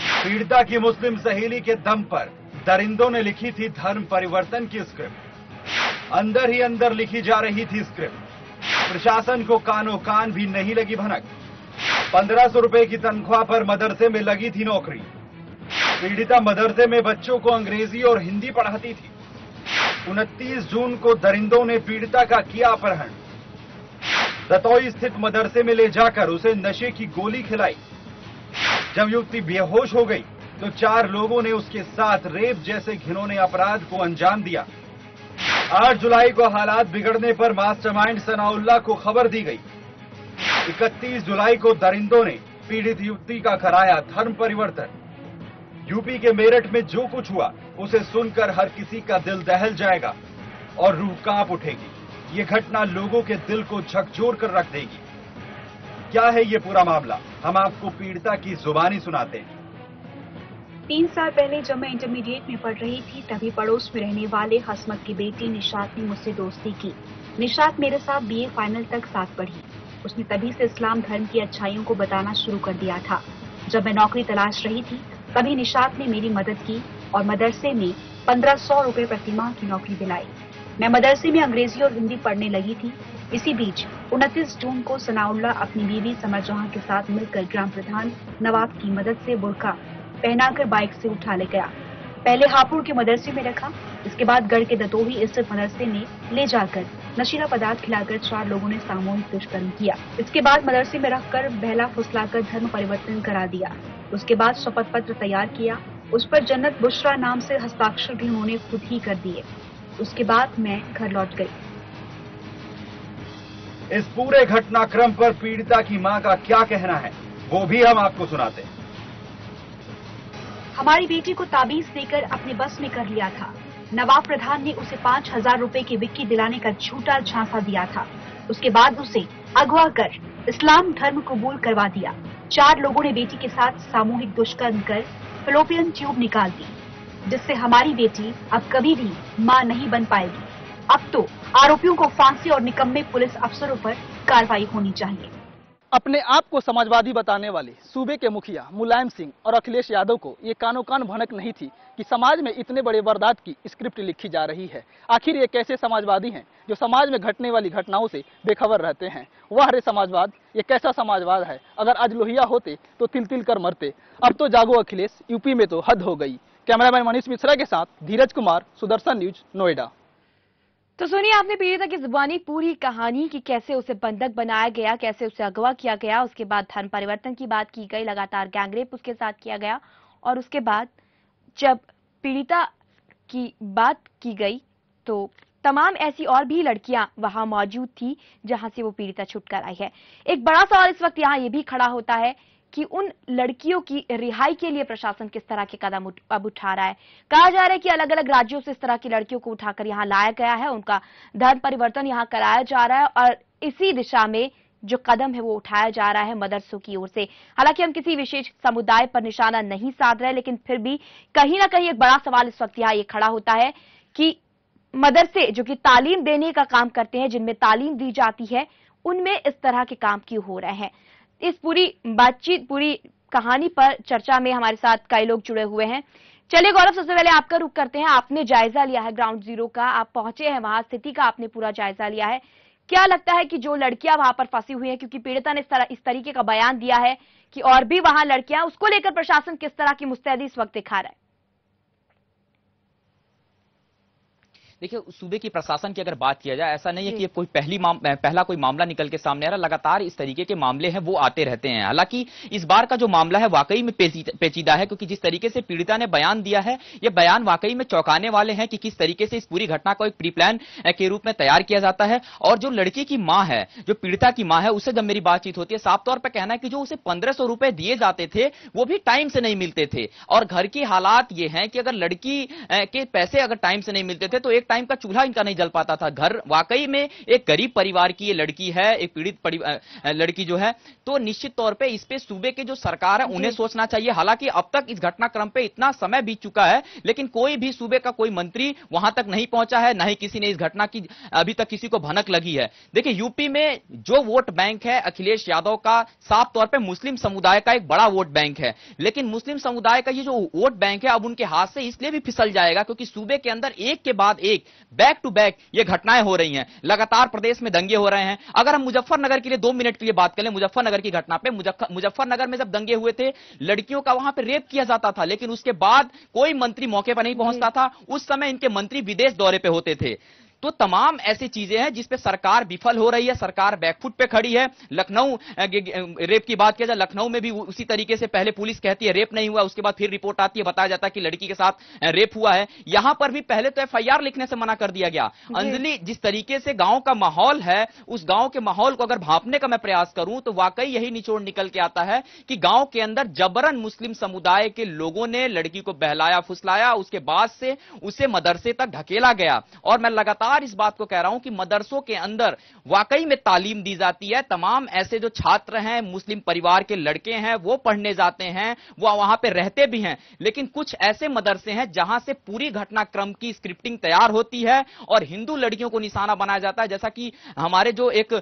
F: पीड़िता की मुस्लिम सहेली के दम पर दरिंदों ने लिखी थी धर्म परिवर्तन की स्क्रिप्ट अंदर ही अंदर लिखी जा रही थी स्क्रिप्ट प्रशासन को कानो कान भी नहीं लगी भनक पंद्रह सौ रूपये की तनख्वाह पर मदरसे में लगी थी नौकरी पीड़िता मदरसे में बच्चों को अंग्रेजी और हिंदी पढ़ाती थी उनतीस जून को दरिंदों ने पीड़िता का किया अपहरण रतौई स्थित मदरसे में ले जाकर उसे नशे की गोली खिलाई जब युवती बेहोश हो गई तो चार लोगों ने उसके साथ रेप जैसे घिनौने अपराध को अंजाम दिया 8 जुलाई को हालात बिगड़ने पर मास्टरमाइंड सनाउल्ला को खबर दी गई 31 जुलाई को दरिंदों ने पीड़ित युवती का कराया धर्म परिवर्तन यूपी के मेरठ में जो कुछ हुआ उसे सुनकर हर किसी का दिल दहल जाएगा और रूह कांप उठेगी ये घटना लोगों के दिल को झकझोर कर रख देगी क्या है ये पूरा मामला हम आपको पीड़िता की जुबानी सुनाते हैं
G: तीन साल पहले जब मैं इंटरमीडिएट में पढ़ रही थी तभी पड़ोस में रहने वाले हसमत की बेटी निशात ने मुझसे दोस्ती की निशात मेरे साथ बीए फाइनल तक साथ पढ़ी उसने तभी से इस्लाम धर्म की अच्छाइयों को बताना शुरू कर दिया था जब मैं नौकरी तलाश रही थी तभी निशात ने मेरी मदद की और मदरसे में पंद्रह सौ रूपए प्रतिमाह की नौकरी दिलाई मैं मदरसे में अंग्रेजी और हिंदी पढ़ने लगी थी इसी बीच 29 जून को सनाउल्ला अपनी बीवी समर जहां के साथ मिलकर ग्राम प्रधान नवाब की मदद से बुरखा पहनाकर बाइक से उठा ले गया पहले हापुड़ के मदरसे में रखा इसके बाद गढ़ के दतोही स्थित मदरसे में ले जाकर नशीला पदार्थ खिलाकर चार लोगों ने सामूहिक दुष्कर्म किया इसके बाद मदरसे में रखकर बहला फुसलाकर धर्म परिवर्तन करा दिया उसके बाद शपथ पत्र तैयार किया उस पर जन्नत बुश्रा नाम से हस्ताक्षर भी उन्होंने खुद ही कर दिए उसके बाद मैं घर लौट गई
F: इस पूरे घटनाक्रम पर पीड़िता की मां का क्या कहना है वो भी हम आपको सुनाते हैं
G: हमारी बेटी को ताबीज देकर अपने बस में कर लिया था नवाब प्रधान ने उसे पाँच हजार रूपए की विक्की दिलाने का झूठा झांसा दिया था उसके बाद उसे अगवा कर इस्लाम धर्म कबूल करवा दिया चार लोगों ने बेटी के साथ सामूहिक दुष्कर्म कर फिलोपियन ट्यूब निकाल दी जिससे हमारी बेटी अब कभी भी मां नहीं बन पाएगी अब तो आरोपियों को फांसी और निकम्मे पुलिस अफसरों पर कार्रवाई होनी चाहिए
A: अपने आप को समाजवादी बताने वाले सूबे के मुखिया मुलायम सिंह और अखिलेश यादव को ये कानो कान भनक नहीं थी कि समाज में इतने बड़े बर्दात की स्क्रिप्ट लिखी जा रही है आखिर ये कैसे समाजवादी हैं जो समाज में घटने वाली घटनाओं से बेखबर रहते हैं वह अरे समाजवाद ये कैसा समाजवाद है अगर आज लोहिया होते तो तिल तिल कर मरते अब तो जागो अखिलेश यूपी में तो हद हो गई कैमरामैन मनीष मिश्रा के साथ धीरज कुमार सुदर्शन न्यूज नोएडा
B: तो सुनिए आपने पीड़िता की जुबानी पूरी कहानी कि कैसे उसे बंधक बनाया गया कैसे उसे अगवा किया गया उसके बाद धर्म परिवर्तन की बात की गई लगातार गैंगरेप उसके साथ किया गया और उसके बाद जब पीड़िता की बात की गई तो तमाम ऐसी और भी लड़कियां वहां मौजूद थी जहां से वो पीड़िता छुटकर आई है एक बड़ा सवाल इस वक्त यहां ये भी खड़ा होता है कि उन लड़कियों की रिहाई के लिए प्रशासन किस तरह के कदम अब उठा रहा है कहा जा रहा है कि अलग अलग राज्यों से इस तरह की लड़कियों को उठाकर यहां लाया गया है उनका धर्म परिवर्तन यहां कराया जा रहा है और इसी दिशा में जो कदम है वो उठाया जा रहा है मदरसों की ओर से हालांकि हम किसी विशेष समुदाय पर निशाना नहीं साध रहे लेकिन फिर भी कहीं ना कहीं एक बड़ा सवाल इस वक्त यहां ये खड़ा होता है कि मदरसे जो कि तालीम देने का काम करते हैं जिनमें तालीम दी जाती है उनमें इस तरह के काम क्यों हो रहे हैं इस पूरी बातचीत पूरी कहानी पर चर्चा में हमारे साथ कई लोग जुड़े हुए हैं चलिए गौरव सबसे पहले आपका रुख करते हैं आपने जायजा लिया है ग्राउंड जीरो का आप पहुंचे हैं वहां स्थिति का आपने पूरा जायजा लिया है क्या लगता है कि जो लड़कियां वहां पर फंसी हुई हैं क्योंकि पीड़िता ने इस, तरह, इस तरीके का बयान दिया है कि और भी वहां लड़कियां उसको लेकर प्रशासन किस तरह की मुस्तैदी इस वक्त दिखा रहा है
C: देखिए सूबे की प्रशासन की अगर बात किया जाए ऐसा नहीं है कि कोई पहली माम, पहला कोई मामला निकल के सामने आ रहा लगातार इस तरीके के मामले हैं वो आते रहते हैं हालांकि इस बार का जो मामला है वाकई में पेचीदा है क्योंकि जिस तरीके से पीड़िता ने बयान दिया है ये बयान वाकई में चौंकाने वाले हैं कि किस तरीके से इस पूरी घटना को एक प्री प्लान के रूप में तैयार किया जाता है और जो लड़की की माँ है जो पीड़िता की माँ है उससे जब मेरी बातचीत होती है साफ तौर पर कहना है कि जो उसे पंद्रह सौ रुपए दिए जाते थे वो भी टाइम से नहीं मिलते थे और घर के हालात ये हैं कि अगर लड़की के पैसे अगर टाइम से नहीं मिलते थे तो एक टाइम का चूल्हा इनका नहीं जल पाता था घर वाकई में एक गरीब परिवार की ये लड़की है एक पीड़ित लड़की जो है तो निश्चित तौर पर इस पे सूबे के जो सरकार है उन्हें सोचना चाहिए हालांकि अब तक इस घटनाक्रम पे इतना समय बीत चुका है लेकिन कोई भी सूबे का कोई मंत्री वहां तक नहीं पहुंचा है ना ही किसी ने इस घटना की अभी तक किसी को भनक लगी है देखिए यूपी में जो वोट बैंक है अखिलेश यादव का साफ तौर पर मुस्लिम समुदाय का एक बड़ा वोट बैंक है लेकिन मुस्लिम समुदाय का ये जो वोट बैंक है अब उनके हाथ से इसलिए भी फिसल जाएगा क्योंकि सूबे के अंदर एक के बाद एक वीक बैक टू बैक ये घटनाएं हो रही हैं लगातार प्रदेश में दंगे हो रहे हैं अगर हम मुजफ्फरनगर के लिए दो मिनट के लिए बात करें मुजफ्फरनगर की घटना पे मुजफ्फरनगर में जब दंगे हुए थे लड़कियों का वहां पर रेप किया जाता था लेकिन उसके बाद कोई मंत्री मौके पर नहीं पहुंचता था उस समय इनके मंत्री विदेश दौरे पर होते थे तो तमाम ऐसी चीजें हैं जिसपे सरकार विफल हो रही है सरकार बैकफुट पे खड़ी है लखनऊ रेप की बात किया जाए लखनऊ में भी उसी तरीके से पहले पुलिस कहती है रेप नहीं हुआ उसके बाद फिर रिपोर्ट आती है बताया जाता है कि लड़की के साथ रेप हुआ है यहां पर भी पहले तो एफ लिखने से मना कर दिया गया अंजलि जिस तरीके से गांव का माहौल है उस गांव के माहौल को अगर भापने का मैं प्रयास करूं तो वाकई यही निचोड़ निकल के आता है कि गांव के अंदर जबरन मुस्लिम समुदाय के लोगों ने लड़की को बहलाया फुसलाया उसके बाद से उसे मदरसे तक ढकेला गया और मैं लगातार बार इस बात को कह रहा हूं कि मदरसों के अंदर वाकई में तालीम दी जाती है तमाम ऐसे जो छात्र हैं मुस्लिम परिवार के लड़के हैं वो पढ़ने जाते हैं वो वहां पर रहते भी हैं लेकिन कुछ ऐसे मदरसे हैं जहां से पूरी घटनाक्रम की स्क्रिप्टिंग तैयार होती है और हिंदू लड़कियों को निशाना बनाया जाता है जैसा कि हमारे जो एक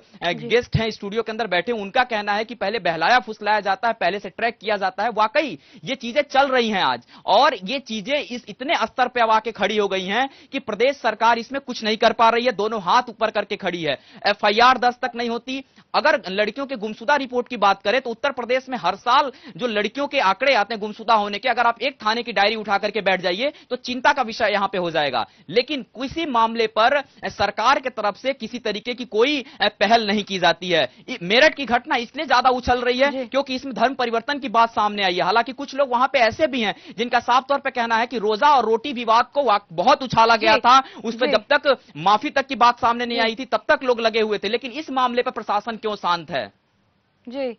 C: गेस्ट हैं स्टूडियो के अंदर बैठे उनका कहना है कि पहले बहलाया फुसलाया जाता है पहले से ट्रैक किया जाता है वाकई ये चीजें चल रही हैं आज और ये चीजें इस इतने स्तर पर आके खड़ी हो गई हैं कि प्रदेश सरकार इसमें कुछ नहीं नहीं कर पा रही है दोनों हाथ ऊपर करके खड़ी है एफआईआर दस तक नहीं होती अगर लड़कियों के गुमशुदा रिपोर्ट की बात करें तो उत्तर प्रदेश में हर साल जो लड़कियों के आंकड़े आते हैं गुमशुदा होने के अगर आप एक थाने की डायरी उठा करके बैठ जाइए तो चिंता का विषय यहां पे हो जाएगा लेकिन किसी मामले पर सरकार के तरफ से किसी तरीके की कोई पहल नहीं की जाती है मेरठ की घटना इसलिए ज्यादा उछल रही है क्योंकि इसमें धर्म परिवर्तन की बात सामने आई है हालांकि कुछ लोग वहां पे ऐसे भी हैं जिनका साफ तौर पर कहना है कि रोजा और रोटी विवाद को बहुत उछाला गया था उस पर जब तक माफी तक की बात सामने नहीं आई थी तब तक लोग लगे हुए थे लेकिन इस मामले पर प्रशासन क्यों शांत है
B: जी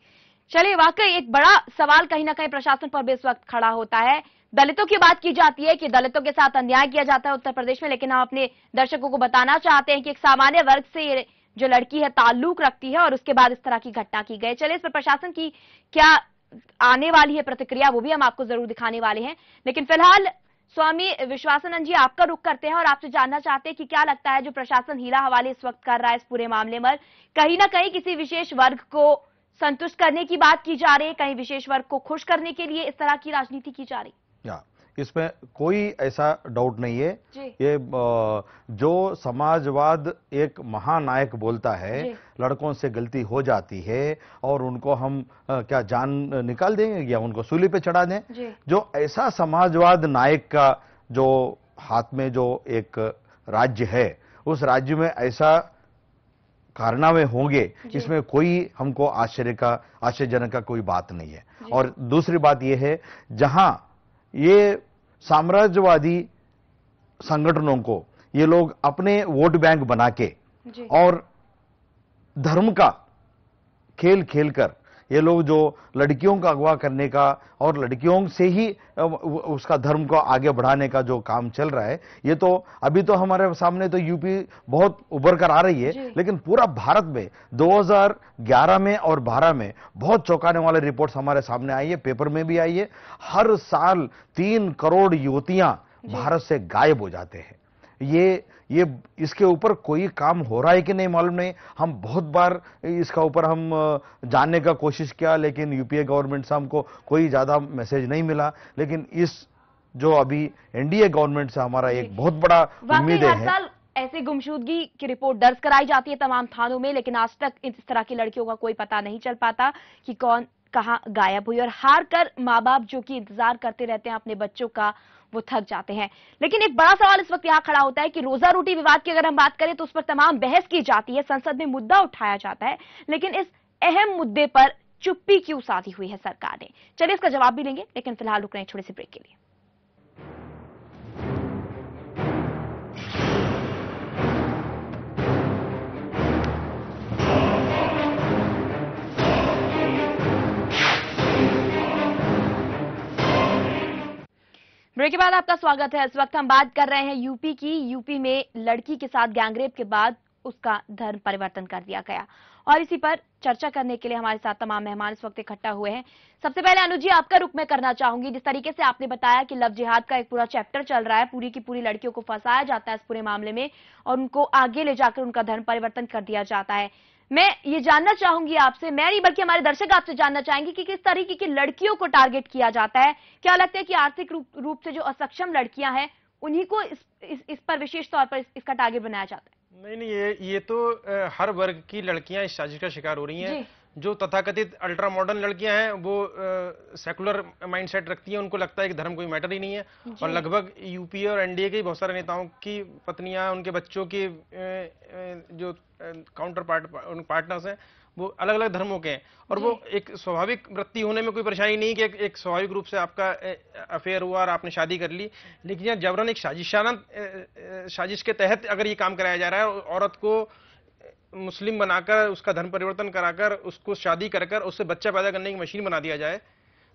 B: चलिए वाकई एक बड़ा सवाल कहीं ना कहीं प्रशासन पर भी इस वक्त खड़ा होता है दलितों की बात की जाती है कि दलितों के साथ अन्याय किया जाता है उत्तर प्रदेश में लेकिन हम अपने दर्शकों को बताना चाहते हैं कि एक सामान्य वर्ग से जो लड़की है ताल्लुक रखती है और उसके बाद इस तरह की घटना की गई चलिए इस पर प्रशासन की क्या आने वाली है प्रतिक्रिया वो भी हम आपको जरूर दिखाने वाले हैं लेकिन फिलहाल स्वामी विश्वासानंद जी आपका रुख करते हैं और आपसे जानना चाहते हैं कि क्या लगता है जो प्रशासन हीरा हवाले इस वक्त कर रहा है इस पूरे मामले में कहीं ना कहीं किसी विशेष वर्ग को संतुष्ट करने की बात की जा रही है कहीं विशेष वर्ग को खुश करने के लिए इस तरह की राजनीति की जा रही
D: या इसमें कोई ऐसा डाउट नहीं है ये जो समाजवाद एक महानायक बोलता है लड़कों से गलती हो जाती है और उनको हम क्या जान निकाल देंगे या उनको सूली पे चढ़ा दें जो ऐसा समाजवाद नायक का जो हाथ में जो एक राज्य है उस राज्य में ऐसा कारनामे होंगे इसमें कोई हमको आश्चर्य का आश्चर्यजनक का कोई बात नहीं है और दूसरी बात यह है जहां ये साम्राज्यवादी संगठनों को ये लोग अपने वोट बैंक बना के और धर्म का खेल खेलकर ये लोग जो लड़कियों का अगवा करने का और लड़कियों से ही उसका धर्म को आगे बढ़ाने का जो काम चल रहा है ये तो अभी तो हमारे सामने तो यूपी बहुत उभर कर आ रही है लेकिन पूरा भारत में 2011 में और 12 में बहुत चौंकाने वाले रिपोर्ट्स हमारे सामने आई है पेपर में भी आई है हर साल तीन करोड़ युवतियां भारत से गायब हो जाते हैं ये ये इसके ऊपर कोई काम हो रहा है कि नहीं मालूम नहीं हम बहुत बार इसका ऊपर हम जानने का कोशिश किया लेकिन यूपीए गवर्नमेंट से हमको कोई ज़्यादा मैसेज नहीं मिला लेकिन इस जो अभी एनडीए गवर्नमेंट से हमारा एक बहुत बड़ा उम्मीद है
B: ऐसे गुमशुदगी की रिपोर्ट दर्ज कराई जाती है तमाम थानों में लेकिन आज तक इस तरह की लड़कियों का कोई पता नहीं चल पाता कि कौन कहां गायब हुई और हार कर माँ बाप जो कि इंतजार करते रहते हैं अपने बच्चों का वो थक जाते हैं लेकिन एक बड़ा सवाल इस वक्त यहाँ खड़ा होता है कि रोजा रोटी विवाद की अगर हम बात करें तो उस पर तमाम बहस की जाती है संसद में मुद्दा उठाया जाता है लेकिन इस अहम मुद्दे पर चुप्पी क्यों साधी हुई है सरकार ने चलिए इसका जवाब भी लेंगे लेकिन फिलहाल रुक रहे हैं छोटे से ब्रेक के लिए ब्रेक के बाद आपका स्वागत है इस वक्त हम बात कर रहे हैं यूपी की यूपी में लड़की के साथ गैंगरेप के बाद उसका धर्म परिवर्तन कर दिया गया और इसी पर चर्चा करने के लिए हमारे साथ तमाम मेहमान इस वक्त इकट्ठा हुए हैं सबसे पहले अनुजी आपका रुख में करना चाहूंगी जिस तरीके से आपने बताया कि लव जिहाद का एक पूरा चैप्टर चल रहा है पूरी की पूरी लड़कियों को फंसाया जाता है इस पूरे मामले में और उनको आगे ले जाकर उनका धर्म परिवर्तन कर दिया जाता है मैं ये जानना चाहूंगी आपसे मैं नहीं बल्कि हमारे दर्शक आपसे जानना चाहेंगे कि किस तरीके की लड़कियों को टारगेट किया जाता है क्या लगता है कि आर्थिक रूप, रूप से जो असक्षम लड़कियां हैं उन्हीं को इस, इस, इस पर विशेष तौर पर इस, इसका टारगेट बनाया जाता
E: है नहीं नहीं ये ये तो आ, हर वर्ग की लड़कियां इस साजिश का शिकार हो रही हैं जो तथाकथित अल्ट्रा मॉडर्न लड़कियां हैं वो सेकुलर माइंडसेट रखती हैं उनको लगता है कि धर्म कोई मैटर ही नहीं है और लगभग यूपीए और एनडीए के बहुत सारे नेताओं की पत्नियां उनके बच्चों के जो काउंटर पार्ट पार्टनर्स हैं वो अलग अलग धर्मों के हैं और वो एक स्वाभाविक वृत्ति होने में कोई परेशानी नहीं कि एक, एक स्वाभाविक रूप से आपका अफेयर हुआ और आपने शादी कर ली लेकिन यहाँ जबरन एक साजिशाना साजिश के तहत अगर ये काम कराया जा रहा है औरत को मुस्लिम बनाकर उसका धर्म परिवर्तन कराकर उसको शादी कर कर उससे बच्चा पैदा करने की मशीन बना दिया जाए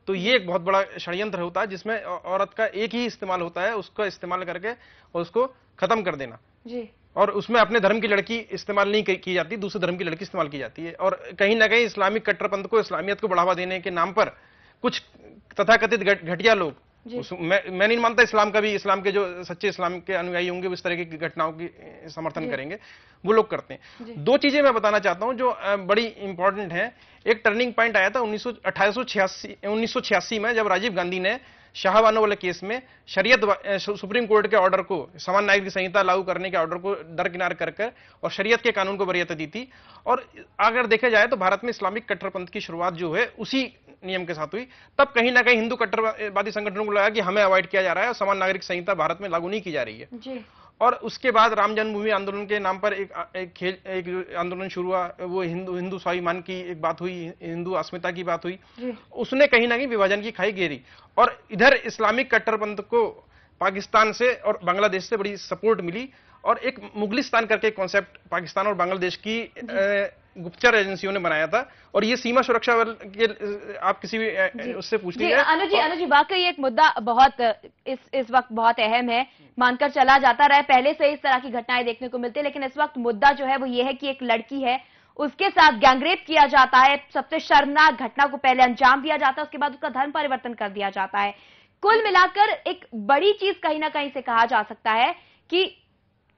E: तो ये एक बहुत बड़ा षडयंत्र होता है जिसमें औरत का एक ही इस्तेमाल होता है उसका इस्तेमाल करके और उसको खत्म कर देना जी और उसमें अपने धर्म की लड़की इस्तेमाल नहीं की जाती दूसरे धर्म की लड़की इस्तेमाल की जाती है और कहीं ना कहीं इस्लामिक कट्टरपंथ को इस्लामियत को बढ़ावा देने के नाम पर कुछ तथाकथित घटिया लोग उस, मैं, मैं नहीं मानता इस्लाम का भी इस्लाम के जो सच्चे इस्लाम के अनुयायी होंगे उस तरह की घटनाओं की समर्थन करेंगे वो लोग करते हैं दो चीजें मैं बताना चाहता हूं जो बड़ी इंपॉर्टेंट है एक टर्निंग पॉइंट आया था उन्नीस अठारह में जब राजीव गांधी ने शाहबानो वाले केस में शरीयत सुप्रीम कोर्ट के ऑर्डर को समान नागरिक संहिता लागू करने के ऑर्डर को दरकिनार कर और शरीयत के कानून को वरीयता दी थी और अगर देखा जाए तो भारत में इस्लामिक कट्टरपंथ की शुरुआत जो है उसी नियम के साथ हुई तब कहीं ना कहीं हिंदू कट्टरवादी संगठनों को लगा कि हमें अवॉइड किया जा रहा है और समान नागरिक संहिता भारत में लागू नहीं की जा रही है जी। और उसके बाद राम जन्मभूमि आंदोलन के नाम पर एक एक खेल एक आंदोलन शुरू हुआ वो हिंदू हिंदू स्वाभिमान की एक बात हुई हिंदू अस्मिता की बात हुई उसने कहीं ना कहीं विभाजन की खाई घेरी और इधर इस्लामिक कट्टरपंथ को पाकिस्तान से और बांग्लादेश से बड़ी सपोर्ट मिली और एक मुगलिस्तान करके कॉन्सेप्ट पाकिस्तान और बांग्लादेश की गुप्तचर एजेंसियों ने बनाया था और ये सीमा सुरक्षा बल के आप किसी भी
B: उससे पूछ लीजिए अनुजी जी अनुजी वाकई एक मुद्दा बहुत इस इस वक्त बहुत अहम है मानकर चला जाता रहा पहले से इस तरह की घटनाएं देखने को मिलती है लेकिन इस वक्त मुद्दा जो है वो ये है कि एक लड़की है उसके साथ गैंगरेप किया जाता है सबसे शर्मनाक घटना को पहले अंजाम दिया जाता है उसके बाद उसका धर्म परिवर्तन कर दिया जाता है कुल मिलाकर एक बड़ी चीज कहीं ना कहीं से कहा जा सकता है कि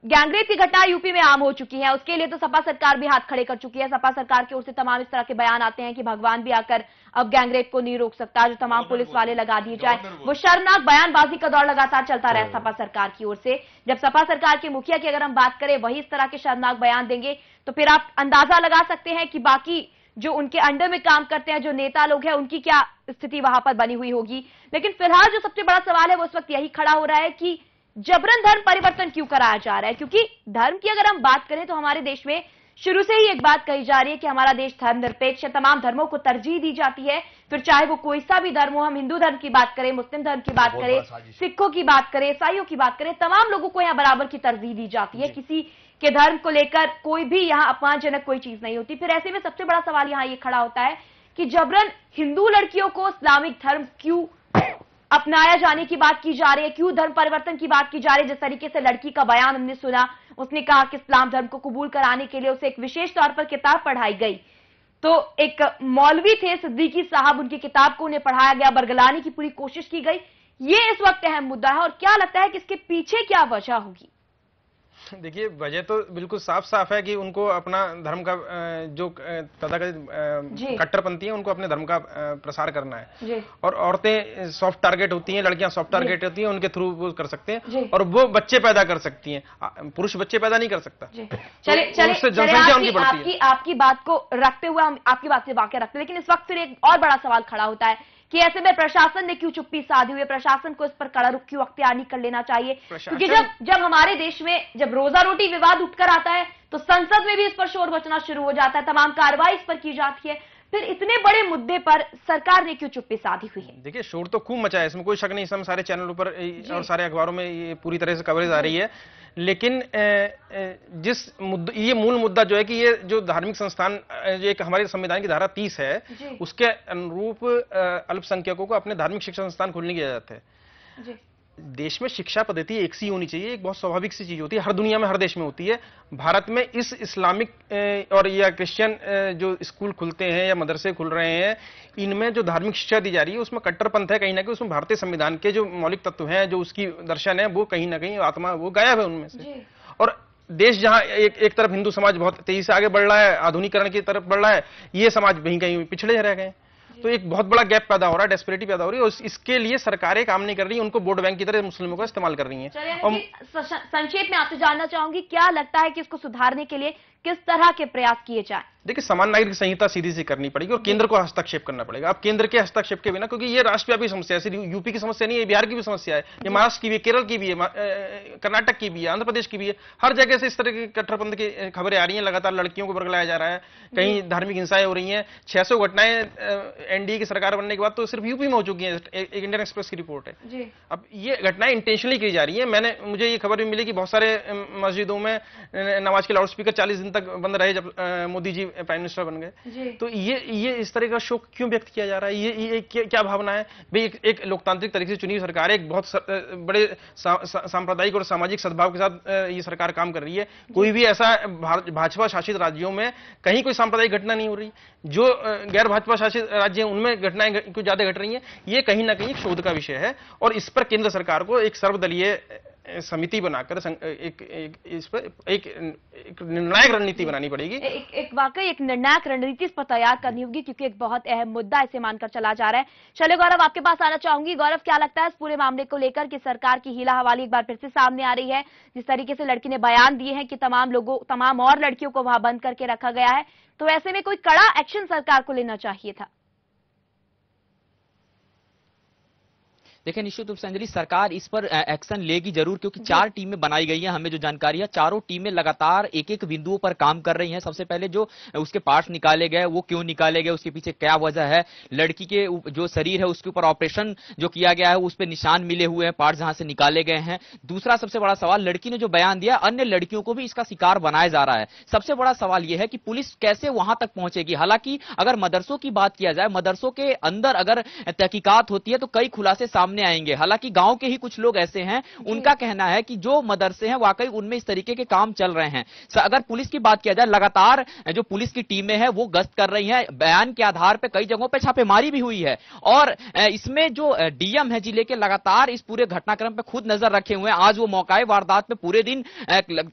B: गैंगरेप की घटना यूपी में आम हो चुकी है उसके लिए तो सपा सरकार भी हाथ खड़े कर चुकी है सपा सरकार की ओर से तमाम इस तरह के बयान आते हैं कि भगवान भी आकर अब गैंगरेप को नहीं रोक सकता जो तमाम पुलिस वाले लगा दिए जाए वो शर्मनाक बयानबाजी का दौर लगातार चलता रहा हम्म। सपा सरकार की ओर से जब सपा सरकार के मुखिया की अगर हम बात करें वही इस तरह के शर्मनाक बयान देंगे तो फिर आप अंदाजा लगा सकते हैं कि बाकी जो उनके अंडर में काम करते हैं जो नेता लोग हैं उनकी क्या स्थिति वहां पर बनी हुई होगी लेकिन फिलहाल जो सबसे बड़ा सवाल है वो इस वक्त यही खड़ा हो रहा है कि जबरन धर्म परिवर्तन क्यों कराया जा रहा है क्योंकि धर्म की अगर हम बात करें तो हमारे देश में शुरू से ही एक बात कही जा रही है कि हमारा देश धर्म निरपेक्ष है तमाम धर्मों को तरजीह दी जाती है फिर चाहे वो कोई सा भी धर्म हो हम हिंदू धर्म की बात करें मुस्लिम धर्म की बात करें सिखों की बात करें ईसाइयों की बात करें तमाम लोगों को यहाँ बराबर की तरजीह दी जाती है किसी के धर्म को लेकर कोई भी यहाँ अपमानजनक कोई चीज नहीं होती फिर ऐसे में सबसे बड़ा सवाल यहाँ ये खड़ा होता है कि जबरन हिंदू लड़कियों को इस्लामिक धर्म क्यों अपनाया जाने की बात की जा रही है क्यों धर्म परिवर्तन की बात की जा रही है जिस तरीके से लड़की का बयान हमने सुना उसने कहा कि इस्लाम धर्म को कबूल कराने के लिए उसे एक विशेष तौर पर किताब पढ़ाई गई तो एक मौलवी थे सिद्दीकी साहब उनकी किताब को उन्हें पढ़ाया गया बरगलाने की पूरी कोशिश की गई ये इस वक्त अहम मुद्दा है और क्या लगता है कि इसके पीछे क्या वजह होगी
E: देखिए वजह तो बिल्कुल साफ साफ है कि उनको अपना धर्म का जो तथाकथित कट्टरपंथी है उनको अपने धर्म का प्रसार करना है और औरतें सॉफ्ट टारगेट होती हैं लड़कियां सॉफ्ट टारगेट होती हैं उनके थ्रू वो कर सकते हैं और वो बच्चे पैदा कर सकती हैं पुरुष बच्चे पैदा नहीं कर सकता तो जनसंख्या उनकी
B: आपकी बात को रखते हुए हम आपकी बात से वाक्य रखते हैं लेकिन इस वक्त फिर एक और बड़ा सवाल खड़ा होता है कि ऐसे में प्रशासन ने क्यों चुप्पी साधी हुई प्रशासन को इस पर कड़ा रुख क्यों अख्तियार नहीं कर लेना चाहिए क्योंकि जब जब हमारे देश में जब रोजा रोटी विवाद उठकर आता है तो संसद में भी इस पर शोर मचना शुरू हो जाता है तमाम कार्रवाई इस पर की जाती है फिर इतने बड़े मुद्दे पर सरकार ने क्यों चुप्पी साधी हुई है
E: देखिए शोर तो खूब मचा है इसमें कोई शक नहीं इस समय सारे चैनलों पर और सारे अखबारों में ये पूरी तरह से कवरेज आ रही है लेकिन जिस मुद्दे ये मूल मुद्दा जो है कि ये जो धार्मिक संस्थान जो एक हमारे संविधान की धारा तीस है उसके अनुरूप अल्पसंख्यकों को अपने धार्मिक शिक्षा संस्थान खोलने की इजाजत है देश में शिक्षा पद्धति एक सी होनी चाहिए एक बहुत स्वाभाविक सी चीज होती है हर दुनिया में हर देश में होती है भारत में इस इस्लामिक और या क्रिश्चियन जो स्कूल खुलते हैं या मदरसे खुल रहे हैं इनमें जो धार्मिक शिक्षा दी जा रही है उसमें कट्टरपंथ है कहीं ना कहीं उसमें भारतीय संविधान के जो मौलिक तत्व हैं जो उसकी दर्शन है वो कहीं ना कहीं आत्मा वो गायब है उनमें से और देश जहां एक एक तरफ हिंदू समाज बहुत तेजी से आगे बढ़ रहा है आधुनिकरण की तरफ बढ़ रहा है ये समाज कहीं कहीं पिछड़े रह गए हैं तो एक बहुत बड़ा गैप पैदा हो रहा है डेस्परेटी पैदा हो रही है और इसके लिए सरकारें काम नहीं कर रही उनको वोट बैंक की तरह मुस्लिमों का इस्तेमाल कर रही है
B: संक्षेप में आपसे जानना चाहूंगी क्या लगता है कि इसको सुधारने के लिए किस तरह के प्रयास किए जाए
E: देखिए समान नागरिक संहिता सीधी सी करनी पड़ेगी और केंद्र को हस्तक्षेप करना पड़ेगा अब केंद्र के हस्तक्षेप के बिना क्योंकि ये राष्ट्रव्यापी समस्या है सिर्फ यूपी की समस्या नहीं है बिहार की भी समस्या है ये महाराष्ट्र की भी है केरल की भी है कर्नाटक की भी है आंध्र प्रदेश की भी है हर जगह से इस तरह के कट्टरपंथ की खबरें आ रही है लगातार लड़कियों को बरगलाया जा रहा है कहीं हम्म। धार्मिक हिंसाएं हो रही है छह घटनाएं एनडीए की सरकार बनने के बाद तो सिर्फ यूपी में हो चुकी है एक इंडियन एक्सप्रेस की रिपोर्ट है अब ये घटनाएं इंटेंशनली की जा रही है मैंने मुझे ये खबर भी मिली कि बहुत सारे मस्जिदों में नमाज के लाउडस्पीकर चालीस दिन दिन तक बंद रहे जब मोदी जी प्राइम मिनिस्टर बन गए तो ये ये इस तरह का शोक क्यों व्यक्त किया जा रहा है ये, ये क्या, भावना है भाई एक, एक लोकतांत्रिक तरीके से चुनी हुई सरकार है एक बहुत सर, बड़े सांप्रदायिक सा, और सामाजिक सद्भाव के साथ ये सरकार काम कर रही है कोई भी ऐसा भाजपा शासित राज्यों में कहीं कोई सांप्रदायिक घटना नहीं हो रही जो गैर भाजपा शासित राज्य हैं उनमें घटनाएं कुछ ज्यादा घट रही हैं ये कहीं ना कहीं एक शोध का विषय है और इस पर केंद्र सरकार को एक सर्वदलीय समिति बनाकर एक, एक इस पर एक, एक निर्णायक रणनीति बनानी पड़ेगी
B: एक, एक वाकई एक निर्णायक रणनीति इस पर तैयार करनी होगी क्योंकि एक बहुत अहम मुद्दा इसे मानकर चला जा रहा है चले गौरव आपके पास आना चाहूंगी गौरव क्या लगता है इस पूरे मामले को लेकर कि सरकार की हीला हवाली एक बार फिर से सामने आ रही है जिस तरीके से लड़की ने बयान दिए हैं की तमाम लोगों तमाम और लड़कियों को वहां बंद करके रखा गया है तो ऐसे में कोई कड़ा एक्शन सरकार को लेना चाहिए था
C: देखिए निश्चित रूप से अंजलि सरकार इस पर एक्शन लेगी जरूर क्योंकि चार टीमें बनाई गई हैं हमें जो जानकारी है चारों टीमें लगातार एक एक बिंदुओं पर काम कर रही हैं सबसे पहले जो उसके पार्ट्स निकाले गए वो क्यों निकाले गए उसके पीछे क्या वजह है लड़की के जो शरीर है उसके ऊपर ऑपरेशन जो किया गया है उस पर निशान मिले हुए हैं पार्ट जहां से निकाले गए हैं दूसरा सबसे बड़ा सवाल लड़की ने जो बयान दिया अन्य लड़कियों को भी इसका शिकार बनाया जा रहा है सबसे बड़ा सवाल यह है कि पुलिस कैसे वहां तक पहुंचेगी हालांकि अगर मदरसों की बात किया जाए मदरसों के अंदर अगर तहकीकात होती है तो कई खुलासे सामने सामने आएंगे हालांकि गांव के ही कुछ लोग ऐसे हैं उनका कहना है कि जो मदरसे हैं वाकई उनमें इस तरीके के काम चल रहे हैं अगर पुलिस की बात किया जाए लगातार जो पुलिस की टीमें हैं वो गश्त कर रही हैं बयान के आधार पर कई जगहों पर छापेमारी भी हुई है और इसमें जो डीएम है जिले के लगातार इस पूरे घटनाक्रम पर खुद नजर रखे हुए हैं आज वो मौका वारदात में पूरे दिन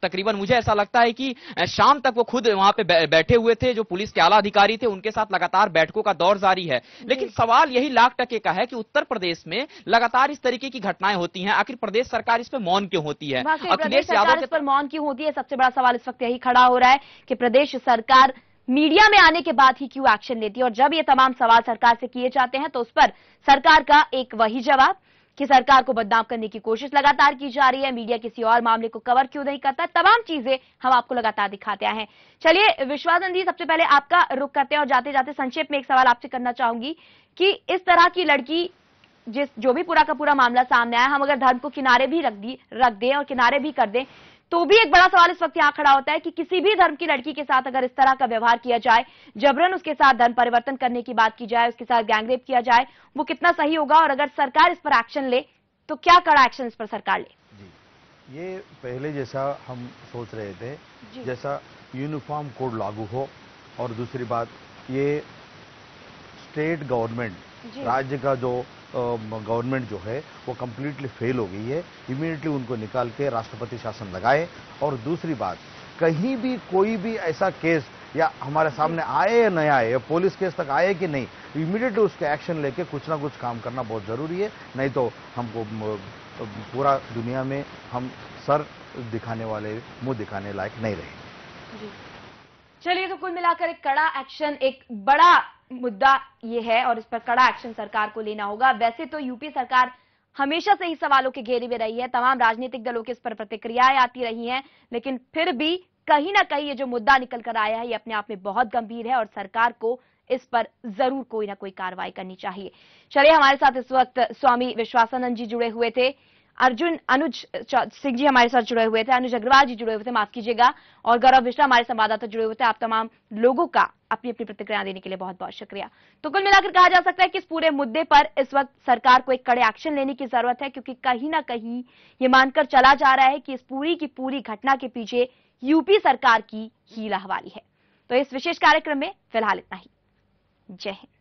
C: तकरीबन मुझे ऐसा लगता है कि शाम तक वो खुद वहां पर बैठे हुए थे जो पुलिस के आला अधिकारी थे उनके साथ लगातार बैठकों का दौर जारी है लेकिन सवाल यही लाख टके का है कि उत्तर प्रदेश में लगातार इस तरीके की घटनाएं होती हैं आखिर प्रदेश सरकार इस पर मौन क्यों होती है अखिलेश यादव इस
B: पर मौन क्यों होती है सबसे बड़ा सवाल इस वक्त यही खड़ा हो रहा है कि प्रदेश सरकार मीडिया में आने के बाद ही क्यों एक्शन लेती है और जब ये तमाम सवाल सरकार से किए जाते हैं तो उस पर सरकार का एक वही जवाब कि सरकार को बदनाम करने की कोशिश लगातार की जा रही है मीडिया किसी और मामले को कवर क्यों नहीं करता तमाम चीजें हम आपको लगातार दिखाते आए हैं चलिए विश्वासन जी सबसे पहले आपका रुख करते हैं और जाते जाते संक्षेप में एक सवाल आपसे करना चाहूंगी कि इस तरह की लड़की जिस जो भी पूरा का पूरा मामला सामने आया हम अगर धर्म को किनारे भी रख दी रख दें और किनारे भी कर दें तो भी एक बड़ा सवाल इस वक्त यहाँ खड़ा होता है कि किसी भी धर्म की लड़की के साथ अगर इस तरह का व्यवहार किया जाए जबरन उसके साथ धर्म परिवर्तन करने की बात की जाए उसके साथ गैंगरेप किया जाए वो कितना सही होगा और अगर सरकार इस पर एक्शन ले तो क्या कड़ा एक्शन इस पर सरकार ले
D: ये पहले जैसा हम सोच रहे थे जैसा यूनिफॉर्म कोड लागू हो और दूसरी बात ये स्टेट गवर्नमेंट राज्य का जो गवर्नमेंट जो है वो कम्प्लीटली फेल हो गई है इमीडिएटली उनको निकाल के राष्ट्रपति शासन लगाए और दूसरी बात कहीं भी कोई भी ऐसा केस या हमारे सामने आए या नहीं आए या पुलिस केस तक आए कि नहीं इमीडिएटली उसके एक्शन लेके कुछ ना कुछ काम करना बहुत ज़रूरी है नहीं तो हमको पूरा दुनिया में हम सर दिखाने वाले मुंह दिखाने लायक नहीं रहे
B: चलिए तो कुल मिलाकर एक कड़ा एक्शन एक बड़ा मुद्दा ये है और इस पर कड़ा एक्शन सरकार को लेना होगा वैसे तो यूपी सरकार हमेशा से ही सवालों के घेरे में रही है तमाम राजनीतिक दलों की इस पर प्रतिक्रियाएं आती रही हैं लेकिन फिर भी कहीं ना कहीं ये जो मुद्दा निकल कर आया है ये अपने आप में बहुत गंभीर है और सरकार को इस पर जरूर कोई ना कोई कार्रवाई करनी चाहिए चलिए हमारे साथ इस वक्त स्वामी विश्वासानंद जी जुड़े हुए थे अर्जुन अनुज सिंह जी हमारे साथ जुड़े हुए थे अनुज अग्रवाल जी जुड़े हुए थे माफ कीजिएगा और गौरव मिश्रा हमारे संवाददाता जुड़े हुए थे आप तमाम लोगों का अपनी अपनी प्रतिक्रिया देने के लिए बहुत बहुत शुक्रिया तो कुल मिलाकर कहा जा सकता है कि इस पूरे मुद्दे पर इस वक्त सरकार को एक कड़े एक्शन लेने की जरूरत है क्योंकि कहीं ना कहीं ये मानकर चला जा रहा है कि इस पूरी की पूरी घटना के पीछे यूपी सरकार की ही लहवाली है तो इस विशेष कार्यक्रम में फिलहाल इतना ही जय हिंद